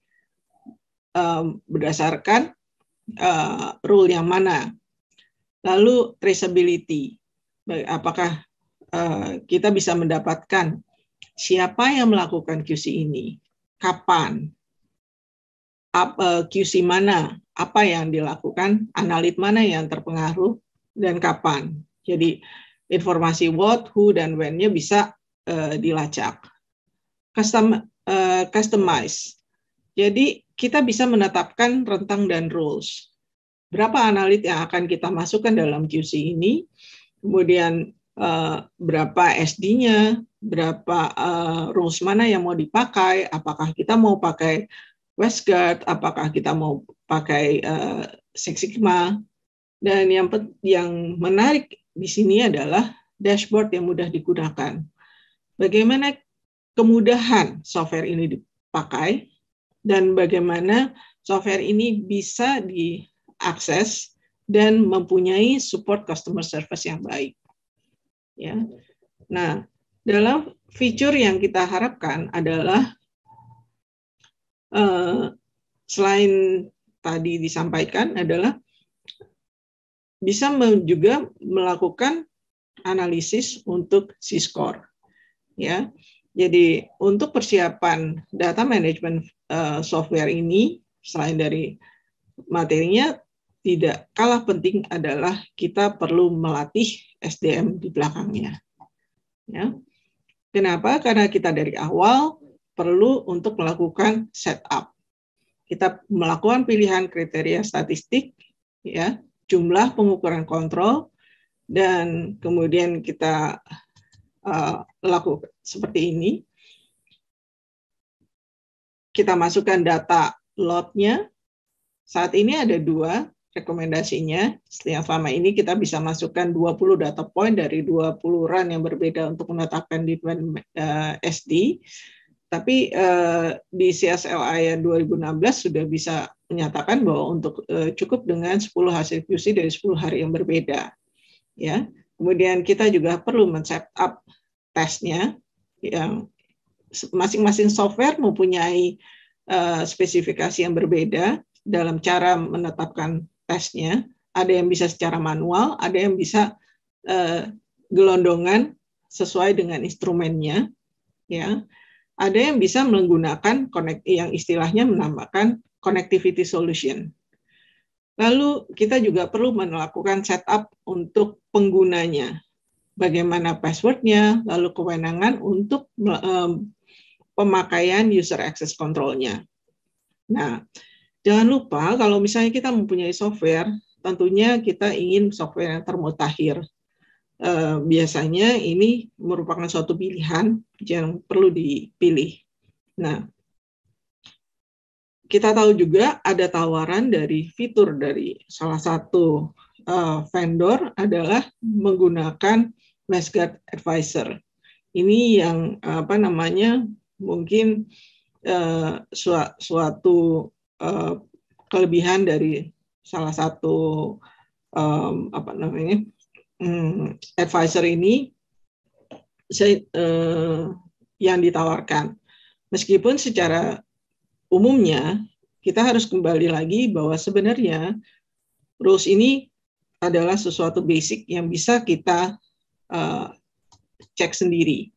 um, berdasarkan uh, rule yang mana, Lalu traceability, apakah eh, kita bisa mendapatkan siapa yang melakukan QC ini, kapan, eh, QC mana, apa yang dilakukan, analit mana yang terpengaruh, dan kapan. Jadi informasi what, who, dan when-nya bisa eh, dilacak. Custom, customize. Jadi kita bisa menetapkan rentang dan rules berapa analit yang akan kita masukkan dalam QC ini, kemudian uh, berapa SD-nya, berapa uh, rules mana yang mau dipakai, apakah kita mau pakai Westgard, apakah kita mau pakai uh, Six Sigma, dan yang yang menarik di sini adalah dashboard yang mudah digunakan. Bagaimana kemudahan software ini dipakai dan bagaimana software ini bisa di akses dan mempunyai support customer service yang baik. Ya. Nah, dalam fitur yang kita harapkan adalah eh, selain tadi disampaikan adalah bisa juga melakukan analisis untuk C-score. Ya. Jadi untuk persiapan data management uh, software ini selain dari materinya tidak kalah penting adalah kita perlu melatih SDM di belakangnya. Ya. Kenapa? Karena kita dari awal perlu untuk melakukan setup. Kita melakukan pilihan kriteria statistik, ya, jumlah pengukuran kontrol, dan kemudian kita uh, lakukan seperti ini. Kita masukkan data lotnya. Saat ini ada dua, rekomendasinya. Setiap selama ini kita bisa masukkan 20 data point dari 20 run yang berbeda untuk menetapkan di eh, SD. Tapi eh, di CSLI yang 2016 sudah bisa menyatakan bahwa untuk eh, cukup dengan 10 hasil QC dari 10 hari yang berbeda. Ya. Kemudian kita juga perlu men-set up tesnya yang masing-masing software mempunyai uh, spesifikasi yang berbeda dalam cara menetapkan tesnya, ada yang bisa secara manual, ada yang bisa eh, gelondongan sesuai dengan instrumennya, ya. Ada yang bisa menggunakan connect yang istilahnya menambahkan connectivity solution. Lalu kita juga perlu melakukan setup untuk penggunanya, bagaimana passwordnya, lalu kewenangan untuk um, pemakaian user access controlnya. Nah, Jangan lupa kalau misalnya kita mempunyai software, tentunya kita ingin software yang termutakhir. Eh, biasanya ini merupakan suatu pilihan yang perlu dipilih. Nah, kita tahu juga ada tawaran dari fitur dari salah satu eh, vendor adalah menggunakan Mesguard Advisor. Ini yang apa namanya mungkin eh, suatu Eh, kelebihan dari salah satu um, apa namanya um, advisor ini saya, uh, eh, yang ditawarkan. Meskipun secara umumnya kita harus kembali lagi bahwa sebenarnya rules ini adalah sesuatu basic yang bisa kita uh, cek sendiri.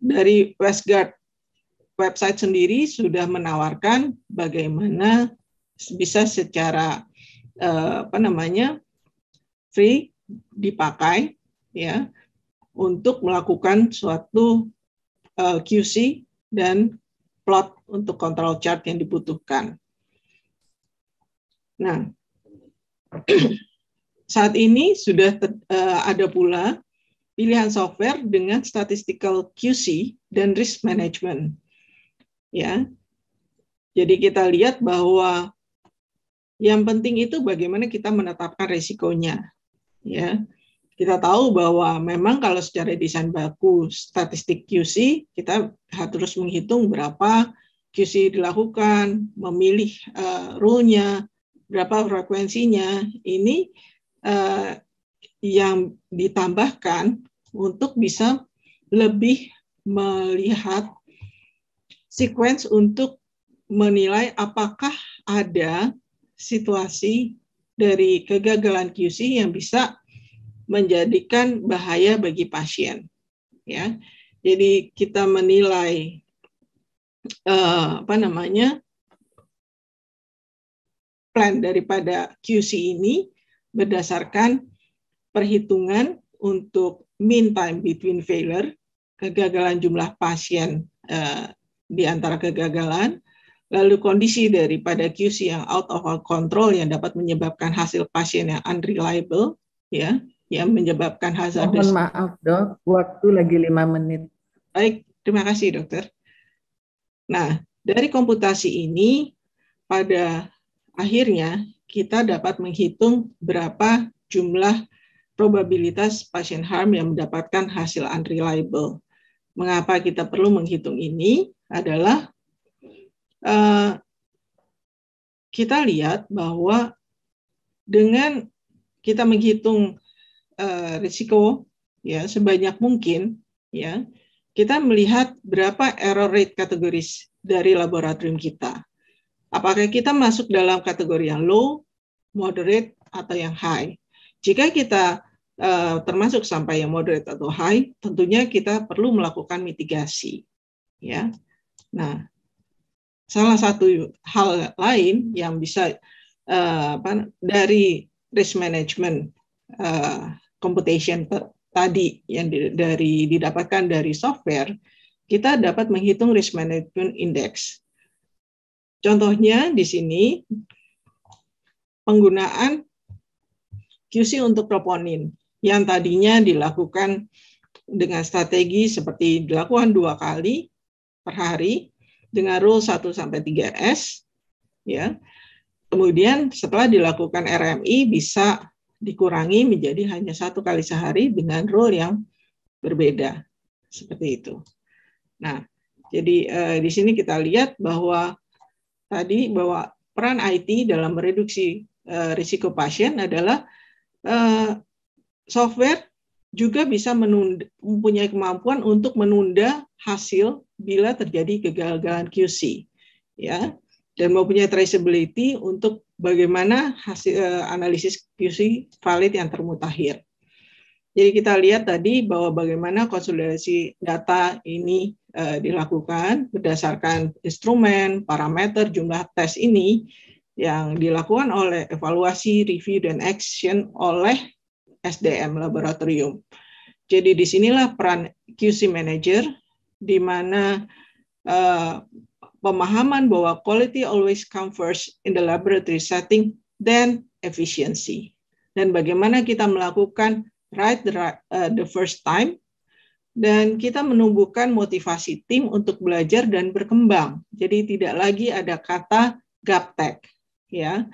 Dari westgard website sendiri sudah menawarkan bagaimana bisa secara eh, apa namanya free dipakai ya untuk melakukan suatu eh, QC dan plot untuk control chart yang dibutuhkan. Nah, saat ini sudah ter, uh, ada pula pilihan software dengan statistical QC dan risk management ya. Jadi kita lihat bahwa yang penting itu bagaimana kita menetapkan resikonya, ya. Kita tahu bahwa memang kalau secara desain baku statistik QC kita harus menghitung berapa QC dilakukan, memilih uh, rule-nya, berapa frekuensinya. Ini uh, yang ditambahkan untuk bisa lebih melihat sequence untuk menilai apakah ada situasi dari kegagalan QC yang bisa menjadikan bahaya bagi pasien. Ya, jadi kita menilai uh, apa namanya plan daripada QC ini berdasarkan perhitungan untuk mean time between failure, kegagalan jumlah pasien uh, di antara kegagalan, lalu kondisi daripada QC yang out of our control yang dapat menyebabkan hasil pasien yang unreliable, ya, yang menyebabkan hazard. Mohon maaf dok, waktu lagi lima menit. Baik, terima kasih dokter. Nah, dari komputasi ini pada akhirnya kita dapat menghitung berapa jumlah probabilitas pasien harm yang mendapatkan hasil unreliable. Mengapa kita perlu menghitung ini? adalah uh, kita lihat bahwa dengan kita menghitung uh, risiko ya sebanyak mungkin ya kita melihat berapa error rate kategoris dari laboratorium kita. Apakah kita masuk dalam kategori yang low, moderate, atau yang high? Jika kita uh, termasuk sampai yang moderate atau high, tentunya kita perlu melakukan mitigasi. Ya, Nah, salah satu hal lain yang bisa uh, apa, dari risk management uh, computation tadi yang di, dari didapatkan dari software, kita dapat menghitung risk management index. Contohnya di sini penggunaan QC untuk proponin yang tadinya dilakukan dengan strategi seperti dilakukan dua kali per hari dengan rule 1 sampai 3S ya. Kemudian setelah dilakukan RMI bisa dikurangi menjadi hanya satu kali sehari dengan rule yang berbeda seperti itu. Nah, jadi eh, di sini kita lihat bahwa tadi bahwa peran IT dalam mereduksi eh, risiko pasien adalah eh, software juga bisa menunda, mempunyai kemampuan untuk menunda hasil bila terjadi kegagalan QC, ya, dan mempunyai traceability untuk bagaimana hasil eh, analisis QC valid yang termutakhir. Jadi kita lihat tadi bahwa bagaimana konsolidasi data ini e, dilakukan berdasarkan instrumen, parameter, jumlah tes ini yang dilakukan oleh evaluasi, review, dan action oleh SDM laboratorium. Jadi disinilah peran QC manager, di mana uh, pemahaman bahwa quality always comes first in the laboratory setting, dan efficiency. Dan bagaimana kita melakukan right the, uh, the first time, dan kita menumbuhkan motivasi tim untuk belajar dan berkembang. Jadi tidak lagi ada kata gap tech, ya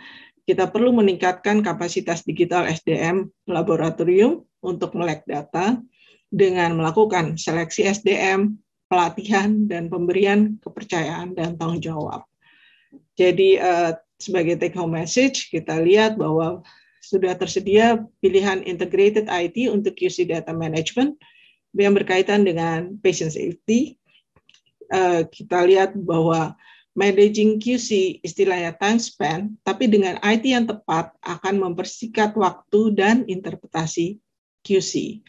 kita perlu meningkatkan kapasitas digital SDM laboratorium untuk melek data dengan melakukan seleksi SDM, pelatihan, dan pemberian kepercayaan dan tanggung jawab. Jadi eh, sebagai take home message kita lihat bahwa sudah tersedia pilihan integrated IT untuk QC data management yang berkaitan dengan patient safety. Eh, kita lihat bahwa managing QC istilahnya time span, tapi dengan IT yang tepat akan mempersingkat waktu dan interpretasi QC.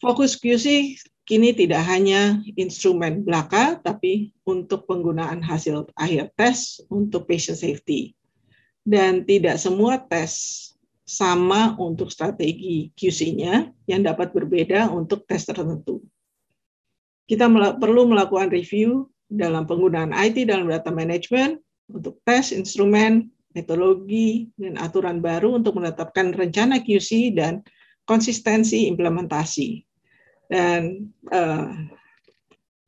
Fokus QC kini tidak hanya instrumen belaka, tapi untuk penggunaan hasil akhir tes untuk patient safety. Dan tidak semua tes sama untuk strategi QC-nya yang dapat berbeda untuk tes tertentu. Kita perlu melakukan review dalam penggunaan IT dalam data management untuk tes, instrumen, metodologi, dan aturan baru untuk menetapkan rencana QC dan konsistensi implementasi. Dan eh,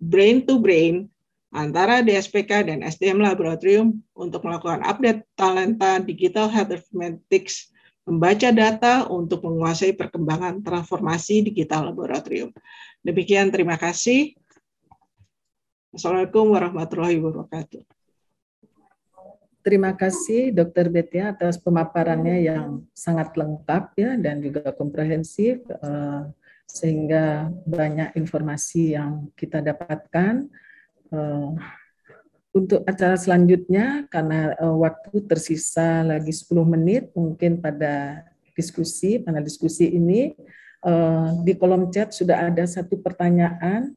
brain to brain antara DSPK dan SDM Laboratorium untuk melakukan update talenta digital health informatics, membaca data untuk menguasai perkembangan transformasi digital laboratorium. Demikian, terima kasih. Assalamualaikum warahmatullahi wabarakatuh. Terima kasih Dr. Betia atas pemaparannya yang sangat lengkap ya dan juga komprehensif eh, sehingga banyak informasi yang kita dapatkan. Eh, untuk acara selanjutnya karena eh, waktu tersisa lagi 10 menit mungkin pada diskusi, panel diskusi ini di kolom chat sudah ada satu pertanyaan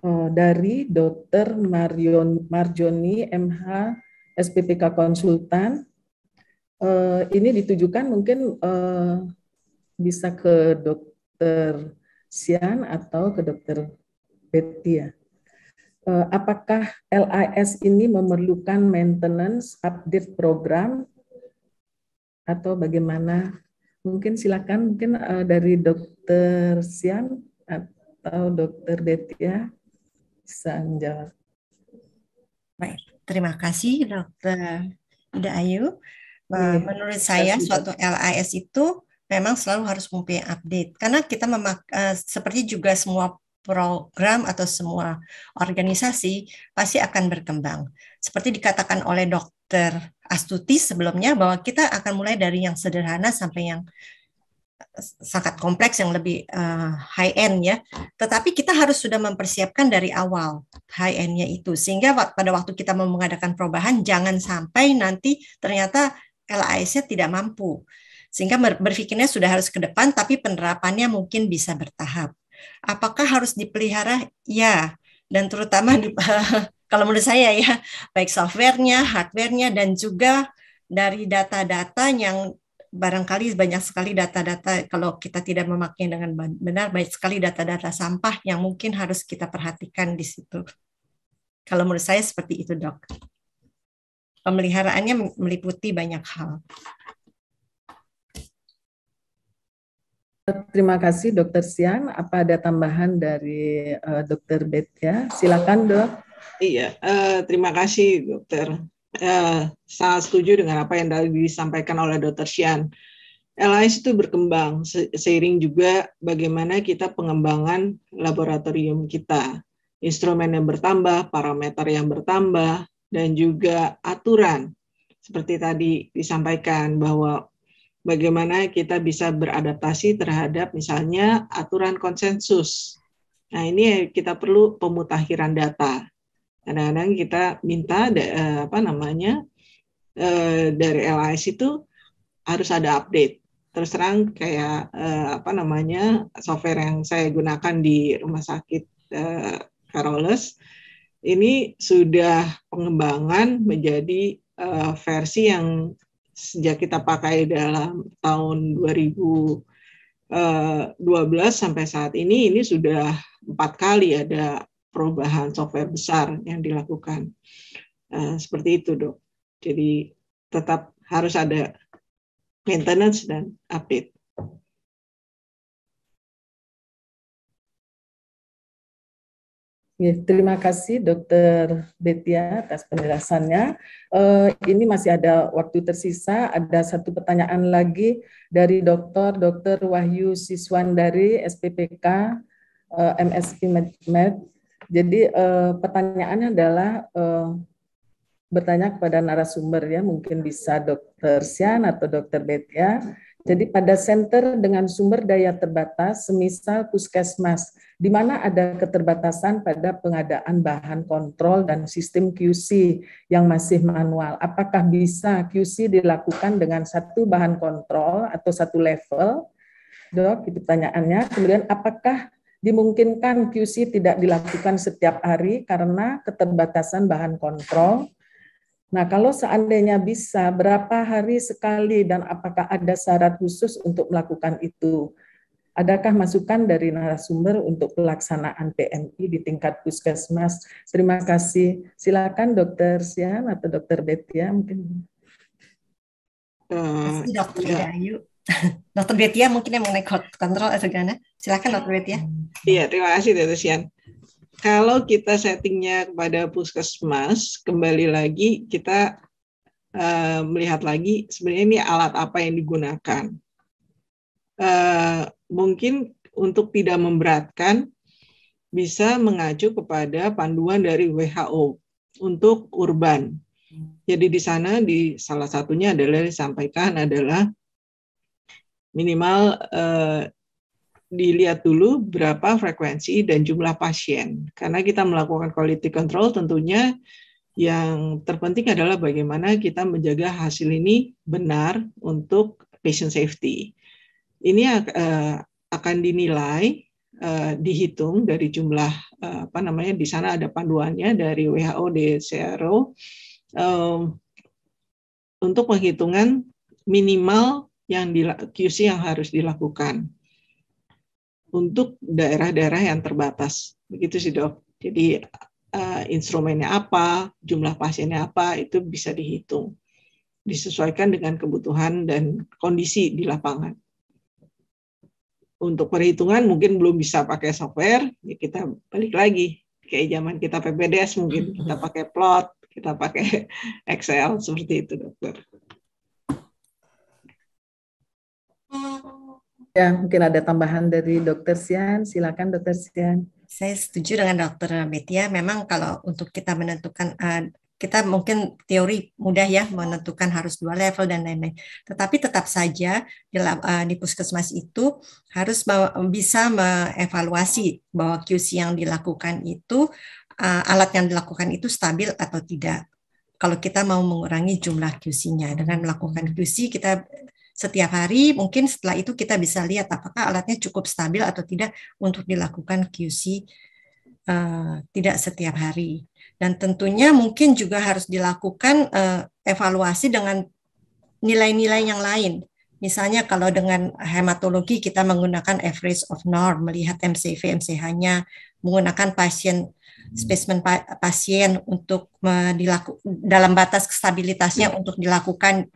Eh, dari Dr. Marion Marjoni MH SPPK konsultan. Eh, ini ditujukan mungkin eh, bisa ke Dr. Sian atau ke Dr. Betty ya. Apakah LIS ini memerlukan maintenance update program atau bagaimana? Mungkin silakan mungkin dari Dokter Sian atau Dokter Betia. Ya bisa Baik, terima kasih Dokter Ida Ayu. Eh, iya, menurut saya suatu LIS itu memang selalu harus mempunyai update karena kita memak eh, seperti juga semua program atau semua organisasi pasti akan berkembang. Seperti dikatakan oleh Dokter Astuti sebelumnya bahwa kita akan mulai dari yang sederhana sampai yang sangat kompleks yang lebih uh, high end ya. Tetapi kita harus sudah mempersiapkan dari awal high endnya itu sehingga pada waktu kita mau mengadakan perubahan jangan sampai nanti ternyata LIS-nya tidak mampu. Sehingga berpikirnya sudah harus ke depan tapi penerapannya mungkin bisa bertahap. Apakah harus dipelihara? Ya, dan terutama di, kalau menurut saya ya baik softwarenya, hardwarenya dan juga dari data-data yang barangkali banyak sekali data-data kalau kita tidak memakai dengan benar banyak sekali data-data sampah yang mungkin harus kita perhatikan di situ. Kalau menurut saya seperti itu, Dok. Pemeliharaannya meliputi banyak hal. Terima kasih Dokter Sian. Apa ada tambahan dari uh, Dokter Betya? Silakan dok. Iya, uh, terima kasih Dokter Eh, sangat setuju dengan apa yang tadi disampaikan oleh Dr. Sian. LIS itu berkembang seiring juga bagaimana kita pengembangan laboratorium kita. Instrumen yang bertambah, parameter yang bertambah, dan juga aturan. Seperti tadi disampaikan bahwa bagaimana kita bisa beradaptasi terhadap misalnya aturan konsensus. Nah ini kita perlu pemutakhiran data kadang-kadang kita minta uh, apa namanya uh, dari LIS itu harus ada update terus terang kayak uh, apa namanya software yang saya gunakan di rumah sakit eh, Carolus ini sudah pengembangan menjadi uh, versi yang sejak kita pakai dalam tahun 2012 sampai saat ini ini sudah empat kali ada perubahan software besar yang dilakukan. Uh, seperti itu, dok. Jadi tetap harus ada maintenance dan update. Ya, terima kasih dokter Betia atas penjelasannya. Uh, ini masih ada waktu tersisa, ada satu pertanyaan lagi dari dokter dokter Wahyu Siswandari, SPPK, uh, eh, MSP Med. -Med. Jadi eh, pertanyaannya adalah eh, bertanya kepada narasumber ya, mungkin bisa dokter Sian atau dokter Betia. Jadi pada center dengan sumber daya terbatas, semisal puskesmas, di mana ada keterbatasan pada pengadaan bahan kontrol dan sistem QC yang masih manual. Apakah bisa QC dilakukan dengan satu bahan kontrol atau satu level? Dok, itu pertanyaannya. Kemudian apakah dimungkinkan QC tidak dilakukan setiap hari karena keterbatasan bahan kontrol. Nah, kalau seandainya bisa, berapa hari sekali dan apakah ada syarat khusus untuk melakukan itu? Adakah masukan dari narasumber untuk pelaksanaan PMI di tingkat puskesmas? Terima kasih. Silakan Dokter Sian atau Dokter Betia mungkin. Hmm, Dokter ya. Dokter Betia mungkin yang mengenai kontrol atau gimana? Ya. Silakan Dr. Bet ya. Iya, terima kasih Dr. Sian. Kalau kita settingnya kepada puskesmas, kembali lagi kita uh, melihat lagi sebenarnya ini alat apa yang digunakan. Uh, mungkin untuk tidak memberatkan bisa mengacu kepada panduan dari WHO untuk urban. Jadi di sana di salah satunya adalah disampaikan adalah minimal eh, dilihat dulu berapa frekuensi dan jumlah pasien. Karena kita melakukan quality control tentunya yang terpenting adalah bagaimana kita menjaga hasil ini benar untuk patient safety. Ini eh, akan dinilai eh, dihitung dari jumlah uh, apa namanya di sana ada panduannya dari WHO DCRO untuk penghitungan minimal yang QC yang harus dilakukan untuk daerah-daerah yang terbatas. Begitu sih dok. Jadi uh, instrumennya apa, jumlah pasiennya apa, itu bisa dihitung. Disesuaikan dengan kebutuhan dan kondisi di lapangan. Untuk perhitungan mungkin belum bisa pakai software, ya kita balik lagi. Kayak zaman kita PPDS mungkin kita hmm. pakai plot, kita pakai Excel, seperti itu dokter. Ya, mungkin ada tambahan dari Dokter Sian. Silakan Dokter Sian. Saya setuju dengan Dokter Betia. Memang kalau untuk kita menentukan uh, kita mungkin teori mudah ya menentukan harus dua level dan lain-lain. Tetapi tetap saja di, uh, di puskesmas itu harus bisa mengevaluasi bahwa QC yang dilakukan itu uh, alat yang dilakukan itu stabil atau tidak. Kalau kita mau mengurangi jumlah QC-nya dengan melakukan QC kita setiap hari mungkin setelah itu kita bisa lihat apakah alatnya cukup stabil atau tidak untuk dilakukan QC uh, eh, tidak setiap hari dan tentunya mungkin juga harus dilakukan uh, evaluasi dengan nilai-nilai yang lain misalnya kalau dengan hematologi kita menggunakan average of norm melihat MCV MCH-nya menggunakan pasien spesimen pasien untuk eh, dilaku, dalam batas stabilitasnya hmm. untuk dilakukan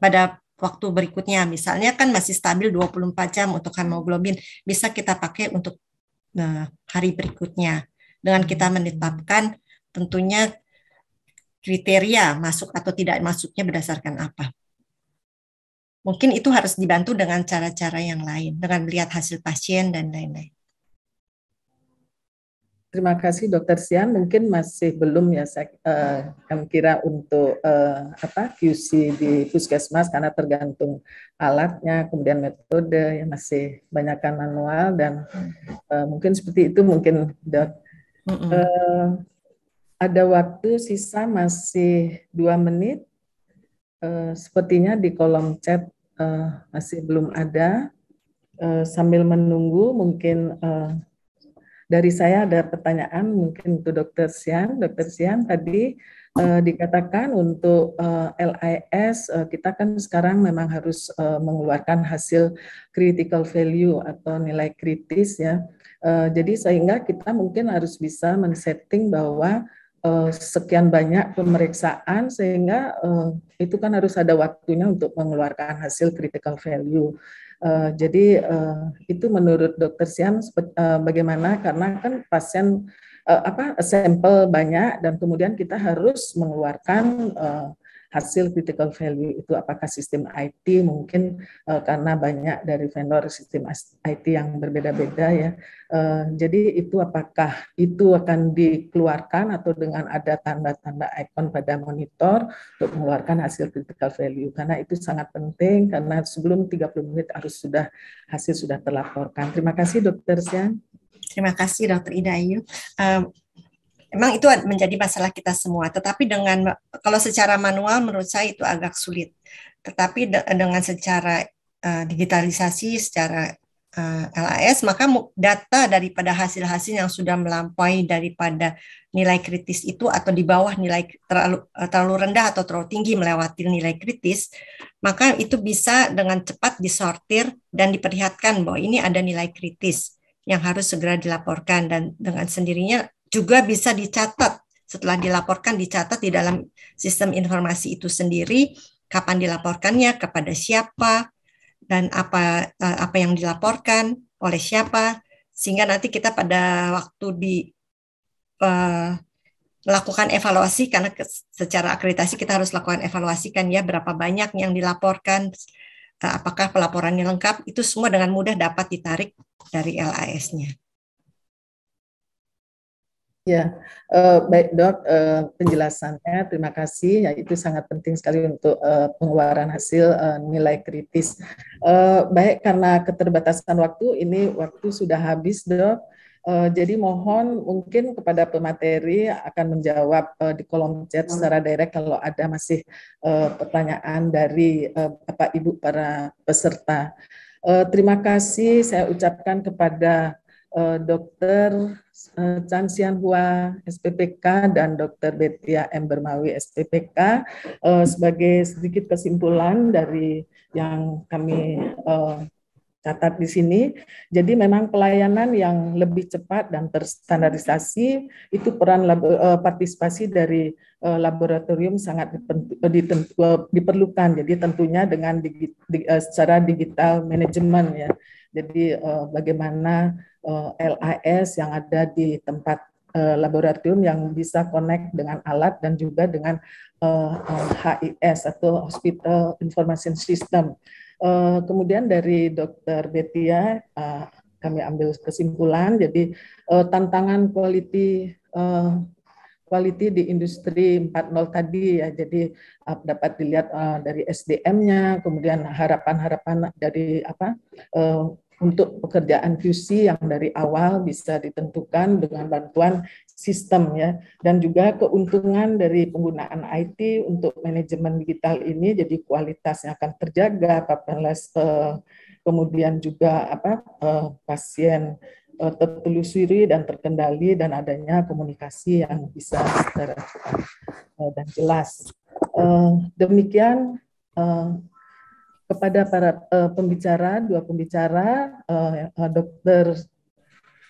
pada waktu berikutnya. Misalnya kan masih stabil 24 jam untuk hemoglobin, bisa kita pakai untuk uh, hari berikutnya. Dengan kita hmm. menetapkan tentunya kriteria masuk atau tidak masuknya berdasarkan apa. Mungkin itu harus dibantu dengan cara-cara yang lain, dengan melihat hasil pasien dan lain-lain. Terima kasih Dokter Sian. Mungkin masih belum ya saya eh, kira untuk eh, apa QC di puskesmas karena tergantung alatnya, kemudian metode yang masih banyakkan manual dan eh, mungkin seperti itu mungkin dok. Mm ada waktu sisa masih dua menit. Eh, sepertinya di kolom chat eh, masih belum ada. Eh, sambil menunggu mungkin. Eh, dari saya ada pertanyaan mungkin untuk Dokter Sian. Dokter Sian tadi eh, dikatakan untuk eh, LIS eh, kita kan sekarang memang harus eh, mengeluarkan hasil critical value atau nilai kritis ya. Eh, jadi sehingga kita mungkin harus bisa men-setting bahwa eh, sekian banyak pemeriksaan sehingga eh, itu kan harus ada waktunya untuk mengeluarkan hasil critical value. Uh, jadi uh, itu menurut dokter Siam uh, bagaimana karena kan pasien uh, apa sampel banyak dan kemudian kita harus mengeluarkan uh, hasil critical value itu apakah sistem IT mungkin uh, karena banyak dari vendor sistem IT yang berbeda-beda ya. Uh, jadi itu apakah itu akan dikeluarkan atau dengan ada tanda-tanda icon pada monitor untuk mengeluarkan hasil critical value karena itu sangat penting karena sebelum 30 menit harus sudah hasil sudah terlaporkan. Terima kasih Dokter Sian. Terima kasih Dokter Ida Ayu. Um, eh, Emang itu menjadi masalah kita semua, tetapi dengan kalau secara manual menurut saya itu agak sulit. Tetapi de dengan secara uh, digitalisasi, secara uh, eh, LAS, maka data daripada hasil-hasil yang sudah melampaui daripada nilai kritis itu atau di bawah nilai terlalu eh, terlalu rendah atau terlalu tinggi melewati nilai kritis, maka itu bisa dengan cepat disortir dan diperlihatkan bahwa ini ada nilai kritis yang harus segera dilaporkan dan dengan sendirinya juga bisa dicatat setelah dilaporkan dicatat di dalam sistem informasi itu sendiri kapan dilaporkannya kepada siapa dan apa eh, apa yang dilaporkan oleh siapa sehingga nanti kita pada waktu di uh, melakukan evaluasi karena secara akreditasi kita harus lakukan evaluasi kan ya berapa banyak yang dilaporkan eh, apakah pelaporannya lengkap itu semua dengan mudah dapat ditarik dari LAS-nya. Ya, uh, baik dok uh, penjelasannya. Terima kasih. Ya itu sangat penting sekali untuk uh, pengeluaran hasil uh, nilai kritis. Uh, baik karena keterbatasan waktu ini waktu sudah habis dok. Uh, jadi mohon mungkin kepada pemateri akan menjawab uh, di kolom chat secara direct kalau ada masih uh, pertanyaan dari uh, bapak ibu para peserta. Uh, terima kasih saya ucapkan kepada uh, dokter Eh, Chan Sian SPPK dan Dr. Betia M. Bermawi SPPK eh, sebagai sedikit kesimpulan dari yang kami eh, catat di sini. Jadi memang pelayanan yang lebih cepat dan terstandarisasi itu peran labo, partisipasi dari laboratorium sangat diperlukan. Jadi tentunya dengan digi, secara digital manajemen ya. Jadi bagaimana Eh, LIS yang ada di tempat eh, laboratorium yang bisa connect dengan alat dan juga dengan HIS eh, um, atau Hospital Information System. Kemudian dari Dr. Betia kami ambil kesimpulan jadi tantangan quality quality di industri 4.0 tadi ya. Jadi dapat dilihat dari SDM-nya, kemudian harapan-harapan dari apa untuk pekerjaan QC yang dari awal bisa ditentukan dengan bantuan sistem ya dan juga keuntungan dari penggunaan IT untuk manajemen digital ini jadi kualitasnya akan terjaga paperless eh, kemudian juga apa eh, pasien eh, tertelusuri dan terkendali dan adanya komunikasi yang bisa secara eh, dan jelas demikian kepada para uh, pembicara, dua pembicara, uh, eh, uh, eh, Dr.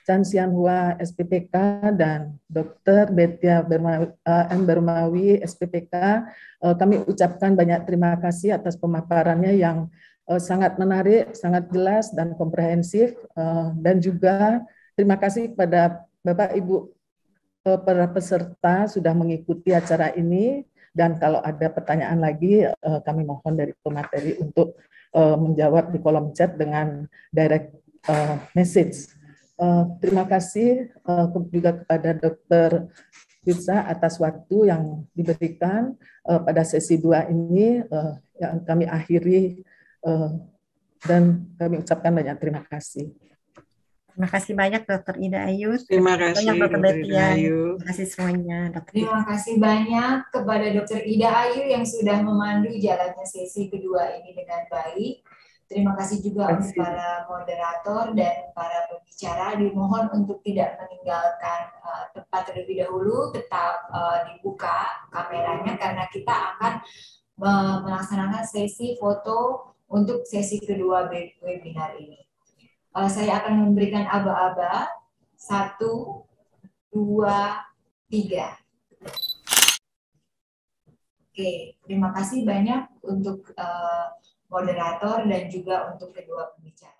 Chan Sian Hua, SPPK, dan Dr. Betia uh, M. Bermawi, SPPK. Uh, kami ucapkan banyak terima kasih atas pemaparannya yang uh, sangat menarik, sangat jelas, dan komprehensif. Uh, dan juga terima kasih kepada Bapak-Ibu uh, para peserta sudah mengikuti acara ini dan kalau ada pertanyaan lagi, uh, kami mohon dari pemateri untuk uh, menjawab di kolom chat dengan direct uh, message. Uh, terima kasih uh, juga kepada Dr. Pizza atas waktu yang diberikan uh, pada sesi dua ini uh, yang kami akhiri uh, dan kami ucapkan banyak terima kasih. Terima kasih banyak Dokter Ida Ayu. Terima kasih banyak Dokter Betia. Terima kasih semuanya Dokter. Terima kasih banyak kepada Dokter Ida Ayu yang sudah memandu jalannya sesi kedua ini dengan baik. Terima kasih juga Terima kasih. untuk para moderator dan para pembicara. Dimohon untuk tidak meninggalkan uh, tempat terlebih dahulu, tetap uh, dibuka kameranya karena kita akan melaksanakan sesi foto untuk sesi kedua webinar ini uh, saya akan memberikan aba-aba satu, dua, tiga. Oke, terima kasih banyak untuk uh, moderator dan juga untuk kedua pembicara.